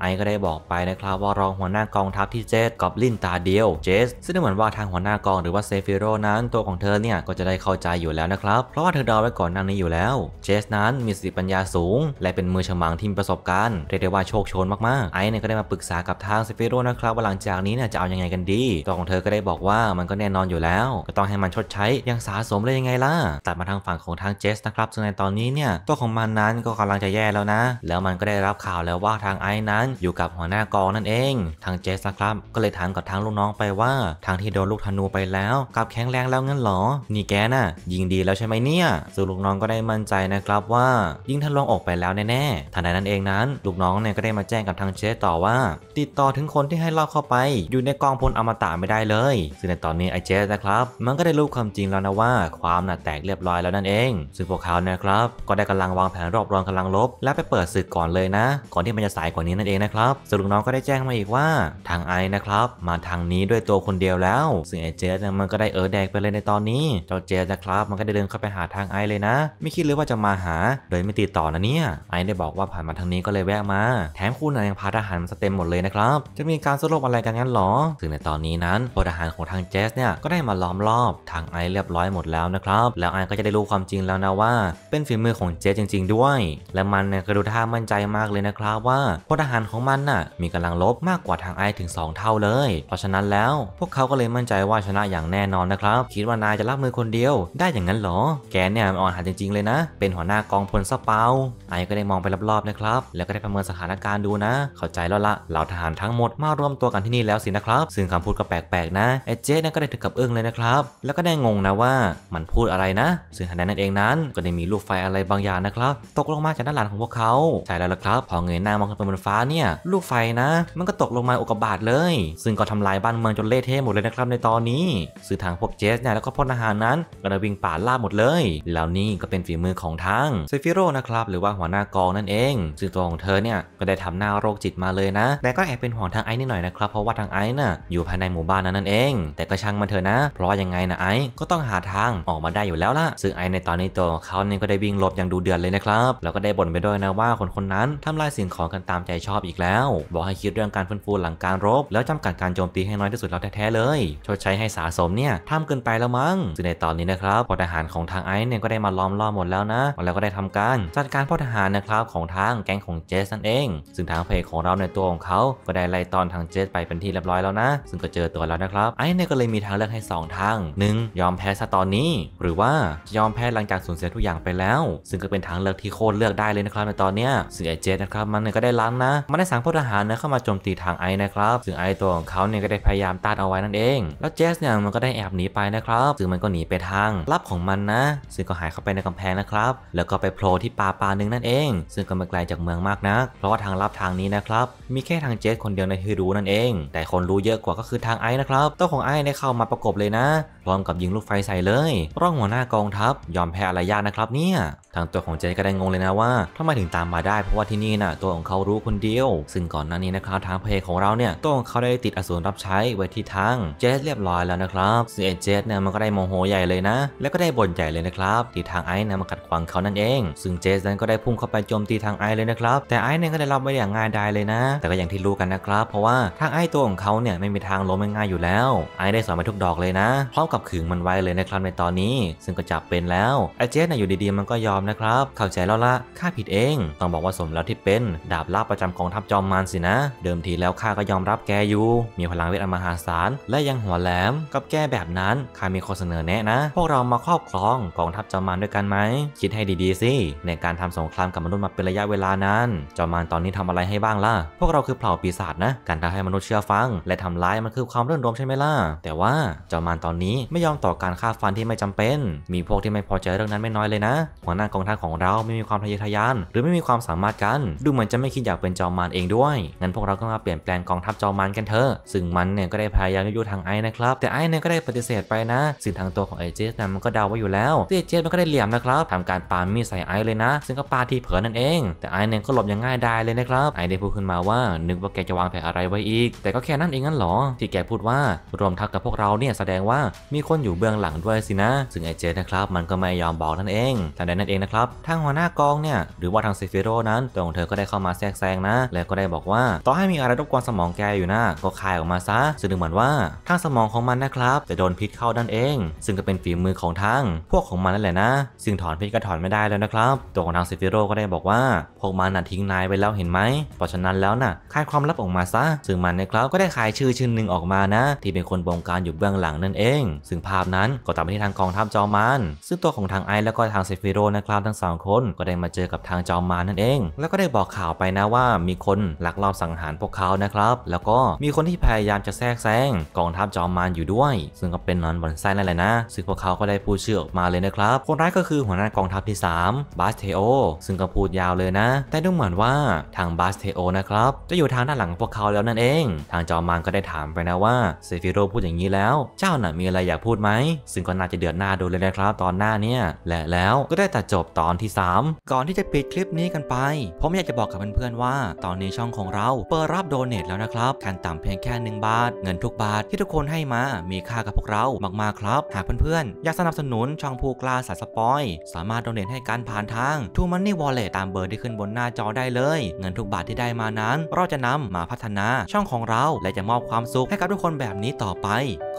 ไอก็ได้บอกไปนะครับว่ารองหัวหน้ากองทัพที่เจสกอบลินตาเดียว เจส ซึ่งเหมือนว่าทางหัวหน้ากองหรือว่าเซฟิโรนั้นตัวของเธอเนี่ยก็จะได้เข้าใจอยู่แล้วนะครับ เพราะว่าเธอเดาไว้ก่อนหน้านี้อยู่แล้วเจสนั้นมีสติปัญญาสูงและเป็นมือฉมังที่มีประสบการณ์เรียกได้ว่าโชคชนมาก ๆ ไอเนี่ยก็ได้มาปรึกษากับทางเซฟิโรนะครับว่าหลังจากนี้เนี่ยจะเอายังไงกันดีตัวของเธอก็ได้บอกว่ามันก็แน่นอนอยู่แล้ว ก็ต้องให้มันชดใช้ยังสะสมเลยยังไงล่ะตัดมาทางฝั่งของทางเจสนะครับซึ่งในตอนนี้เนี่ยตัวของมันนั้นก็กำลังจะแย่แล้วนะ แล้วมันก็ได้รับข่าวแล้วว่าทางไอ้นั้น อยู่กับหัวหน้ากองนั่นเอง ทางเจสนะครับก็เลยถามกับทางลูกน้องไปว่าทางที่โดนลูกธนูไปแล้วกับแข็งแรงแล้วงั้นหรอ นี่แกน่ะยิงดีแล้วใช่ไหมเนี่ยซึ่งลูกน้องก็ได้มั่นใจนะครับว่ายิงทะลวงออกไปแล้วแน่ๆทันใดนั้นเองนั้น ลูกน้องเนี่ยก็ได้มาแจ้งกับทางเชสต่อว่า ติดต่อถึงคนที่ให้เราเข้าไป อยู่ในกองพลอมตะไม่ได้เลย ซึ่งในตอนนี้ไอ้เจสนะครับ มันก็ได้รู้ความจริงแล้วนะว่า ความน่ะแตกเรียบร้อยแล้วนั่นเองซึ่งพวกเขานะครับก็ได้กำลัลังวางแผนรอบรองกำลังลบและไปเปิดศึกก่อนเลยนะก่อนที่มันจะสายกว่านี้นั่นเองนะครับสรุปน้องก็ได้แจ้งมาอีกว่าทางไอ้นะครับมาทางนี้ด้วยตัวคนเดียวแล้วซึ่งไอเจสมันก็ได้เออแดกไปเลยในตอนนี้เจ้าเจสนะครับ มันก็ได้เดินเข้าไปหาทางไอ้เลยนะ ไม่คิดเลยว่าจะมาหา โดยไม่ติดต่อนะเนี่ยไอ้ได้บอกว่าผ่านมาทางนี้ก็เลยแวะมาแถมคู่นั้นยังพาทหารมาสเต็มหมดเลยนะครับจะมีการสรุปอะไรกันงั้นหรอซึ่งในตอนนี้นั้นพลทหารของทางเจสเนี่ยก็ได้มาล้อมรอบทางไอ้เรียบร้อยหมดแล้วนะครับแล้วไอ้ก็จะได้รู้ความจริงแล้วนะว่าเป็นฝีมือของเจสจริงๆด้วย และมันเนี่ยก็ดูท่ามั่นใจมากเลยนะครับ ว่าพลทหารของมันน่ะมีกำลังลบมากกว่าทางไอถึง 2 เท่าเลย เพราะฉะนั้นแล้วพวกเขาก็เลยมั่นใจว่าชนะอย่างแน่นอนนะครับคิดว่านายจะรับมือคนเดียว ได้อย่างนั้นหรอแกเนี่ยอ่อนหัดจริงๆเลยนะ เป็นหัวหน้ากองพลสเปาไอก็ได้มองไปรอบๆนะครับแล้วก็ได้ประเมินสถานการณ์ดูนะ เข้าใจแล้วละเหล่าทหารทั้งหมดมารวมตัวกันที่นี่แล้วสินะครับ ซึ่งคำพูดก็แปลกๆนะไอเจ๊ก็ได้ถึงกับอึ้งเลยนะครับ แล้วก็ได้งงนะว่ามันพูดอะไรนะซึ่งทันใดนั้นเองนั้น ก็ได้มีลูกไฟอะไรบางอย่างนะครับตกลงมาจากด้านหลังของพวกเขาใช่แล้วล่ะครับพอเงยหน้ามองขึ้นไปบนฟ้าเนี่ยลูกไฟนะ มันก็ตกลงมาอุกกาบาตเลย ซึ่งก็ทำลายบ้านเมืองจนเละเทะหมดเลยนะครับในตอนนี้สื่อทางพวกเจสเนี่ยแล้วก็พลทหารนั้น ก็ได้วิ่งป่าล่าหมดเลยแล้วนี่ก็เป็นฝีมือของทางเซฟิโรนะครับหรือว่าหัวหน้ากองนั่นเองซึ่งตัวของเธอเนี่ยก็ได้ทำหน้าโรคจิตมาเลยนะ แต่ก็แอบเป็นห่วงทางไอ้นิดหน่อยนะครับเพราะว่าทางไอ้น่ะอยู่ภายในหมู่บ้านนั้นนั่นเอง แต่ก็ช่างมันเถอะนะ เพราะยังไงนะไอ้ก็ต้องหาทางออกมาได้อยู่แล้วล่ะซึ่งไอ้ในตอนนี้ตัวเขาเนี่ยก็ได้วิ่งหลบอย่างดูเดืออนเลยนะครับแล้วก็ได้บ่นไปด้วยนะว่าคนคนนั้นทำลายสิ่งของกันตามใจชอบอีกแล้ว บอกให้คิดเรื่องการฟื้นฟูหลังการรบ แล้วจำกัดการโจมตีให้น้อยที่สุดเราแท้ๆเลยชดใช้ให้สะสมเนี่ยทำเกินไปแล้วมั้งซึ่งในตอนนี้นะครับพอทหารของทางไอซ์เนี่ยก็ได้มาล้อมล้อมหมดแล้วนะแล้วก็ได้ทำการ จัดการพอทหารนะครับของทางแก๊งของเจสนั่นเองซึ่งทางเพจของเราในตัวของเขาก็ได้ไล่ตอนทางเจสไปเป็นที่เรียบร้อยแล้วนะ ซึ่งก็เจอตัวแล้วนะครับ ไอซ์เนี่ยก็เลยมีทางเลือกให้ 2 ทาง 1. ยอมแพ้ซะตอนนี้ หรือว่าจะยอมแพ้หลังจากสูญเสียทุกอย่างไปแล้ว ซึ่งก็เป็นทางเลือกที่โคตรเลือกได้เลยนะครับ ในตอนเนี้ยซึ่งไอเจสนะครับมันก็ได้ล้างนะมันได้สั่งพลทหารนะเข้ามาโจมตีทางไอนะครับซึ่งไอตัวของเขาเนี่ยก็ได้พยายามต้านเอาไว้นั่นเอง แล้วเจสเนี่ยมันก็ได้แอบหนีไปนะครับซึ่งมันก็หนีไปทางลับของมันนะซึ่งก็หายเข้าไปในกำแพงนะครับแล้วก็ไปโผล่ที่ป่าป่านึงนั่นเองซึ่งก็ไม่ไกลจากเมืองมากนะักเพราะว่าทางลับทางนี้นะครับมีแค่ทางเจสคนเดียวในที่รู้นั่นเอง แต่คนรู้เยอะกว่าก็คือทางไอ้นะครับตัวของไอซได้เข้ามาประกบเลยนะพร้อมกับยิงลูกไฟใส่เลยร่องหัวหน้ากองทัพ ยอมแพ้อะไรยากนะครับเนี่ยทางตัวของของเจนก็ได้งงเลยนะว่าทำไมถึงตามมาได้ เพราะว่าที่นี่น่ะ ตัวของเขารู้คนเดียว ซึ่งก่อนหน้านี้นะครับทางเพจของเราเนี่ยตัวของเขาได้ติดอสูรรับใช้ไว้ที่ทางเจสเรียบร้อยแล้วนะครับซึ่งเอเจสเนี่ยมันก็ได้โมโหใหญ่เลยนะ แล้วก็ได้บ่นใหญ่เลยนะครับที่ทางไอซ์นะมากัดขวางเขานั่นเอง ซึ่งเจสนั้นก็ได้พุ่งเข้าไปโจมตีทางไอซ์เลยนะครับแต่ไอซ์เนี่ยก็ได้รับไว้อย่างง่ายดายเลยนะ แต่ก็อย่างที่รู้กันนะครับ เพราะว่าทางไอซ์ตัวของเขาเนี่ยไม่มีทางล้มง่ายอยู่แล้วไอซ์ได้สอนไปทุกดอกเลยนะพร้อมกับขึงมันไว้เลยนะครับในตอนนี้ซึ่งก็จับเป็นแล้วไอเจสเนี่ยอยู่ดีๆมันก็ยอมนะครัับเข้าใจแล้วละข้าผิดเอง ต้องบอกว่าสมแล้วที่เป็นดาบลับประจำของทัพจอมมารสินะ เดิมทีแล้วข้าก็ยอมรับแกอยู่ มีพลังเวทอมหาศาล และยังหัวแหลม กับแกแบบนั้น ข้ามีข้อเสนอแนะนะ พวกเรามาครอบครองกองทัพจอมมารด้วยกันไหม คิดให้ดีๆ สิ ในการทำสงครามกับมนุษย์มาเป็นระยะเวลานานจอมมารตอนนี้ทำอะไรให้บ้างล่ะ พวกเราคือเผ่าปีศาจนะ การทำให้มนุษย์เชื่อฟังและทำร้ายมันคือความเรื่องรมใช่ไหมล่ะ แต่ว่าจอมมารตอนนี้ไม่ยอมต่อการฆ่าฟันที่ไม่จำเป็น มีพวกที่ไม่พอใจเรื่องนั้นไม่น้อยเลยนะ หัวหน้ากองทัพของเราไม่มีความทะเยอทะยานหรือไม่มีความสามารถกันดูเหมือนจะไม่คิดอยากเป็นจอมมารเองด้วยงั้น พวกเราก็มาเปลี่ยนแปลงกองทัพจอมมารกันเถอะซึ่งมันเนี่ยก็ได้พยายามยุยงทางไอ้นะครับแต่ไอ้เนี่ยก็ได้ปฏิเสธไปนะสิ่งทางตัวของไอเจสนั่มันก็เดาไว้อยู่แล้วไอเจสมันก็ได้เหลี่ยมนะครับทำการปามีใส่ไอ้เลยนะ ซึ่งก็ปาทีเผือนั่นเองแต่ไอ้เนี่ยก็หลบอย่างง่ายดายเลยนะครับไอ้ได้พูดขึ้นมาว่านึกว่าแกจะวางแผนอะไรไว้อีก แต่ก็แค่นั้นเองงั้นหรอที่แกพูดว่ารวมทัพกับพวกเราเนี่ยแสดงว่ามีคนอยู่เบื้องหลังด้วยสินะ ซึ่งไอเจสนะครับมันก็ไม่ยอมบอกนั่นเองทันใดนั้นเองนะครับทางหัวหน้ากองเนี่ยหรือว่าทางเซฟิโรนั้นตัวของเธอก็ได้เข้ามาแทรกแซงนะ แล้วก็ได้บอกว่า ต่อให้มีอะไรรบกวนสมองแกอยู่นะก็คายออกมาซะ ซึ่งดูเหมือนว่าทางสมองของมันนะครับจะโดนพิษเข้าดัานเอง ซึ่งก็เป็นฝีมือของทาง พวกของมันนั่นแหละนะ ซึ่งถอนพิษก็ถอนไม่ได้แล้วนะครับตัวของทางเซฟิโรก็ได้บอกว่าพวกมันน่ะทิ้งนายไปแล้วเห็นไหมเพราะฉะนั้นแล้วน่ะคายความลับออกมาซะ ซึ่งมันนะครับก็ได้คายชื่อชื่อหนึ่งออกมานะ ที่เป็นคนบงการอยู่เบื้องหลังนั่นเอง ซึ่งภาพนั้นก็ตามไปที่ทางกองทัพจอมัน ซึ่งตัวของทางไอแล้วก็ทางเซฟิโรนะครับทั้งส2คนก็ได้มาเจอกับทางจอมมารนั่นเอง แล้วก็ได้บอกข่าวไปนะว่า มีคนลักลอบสังหารพวกเขานะครับ แล้วก็มีคนที่พยายามจะแทรกแซงกองทัพจอมมารอยู่ด้วย ซึ่งก็เป็นนอนบอนไซนั่นแหละนะ ซึ่งพวกเขาก็ได้พูดเชื่อออกมาเลยนะครับ คนร้ายก็คือหัวหน้ากองทัพที่ 3 บาสเทโอซึ่งก็พูดยาวเลยนะแต่ดูเหมือนว่าทางบาสเทโอนะครับจะอยู่ทางด้านหลังพวกเขาแล้วนั่นเองทางจอมมารก็ได้ถามไปนะว่าเซฟิโรพูดอย่างนี้แล้ว เจ้าหน่ะมีอะไรอยากพูดไหมซึ่งก็น่าจะเดือดหน้าดูเลยนะครับ ตอนหน้าเนี่ยและแล้วก็ได้ตัดจบตอนอนที่3ก่อนที่จะปิดคลิปนี้กันไป ผมอยากจะบอกกับเพื่อนๆว่า ตอนนี้ช่องของเราเปิดรับโดเนทแล้วนะครับขั้นต่ำเพียงแค่1บาท เงินทุกบาทที่ทุกคนให้มามีค่ากับพวกเรามากๆครับ หากเพื่อนๆ อยากสนับสนุน ช่องผู้กล้าสายสปอย สามารถโดเนทให้การผ่านทาง t ูมันนี่วอลเล็ตตามเบอร์ที่ขึ้นบนหน้าจอได้เลย เงินทุกบาทที่ได้มานั้นเราจะนำมาพัฒนาช่องของเราและจะมอบความสุขให้กับทุกคนแบบนี้ต่อไป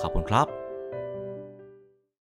ขอบคุณครับ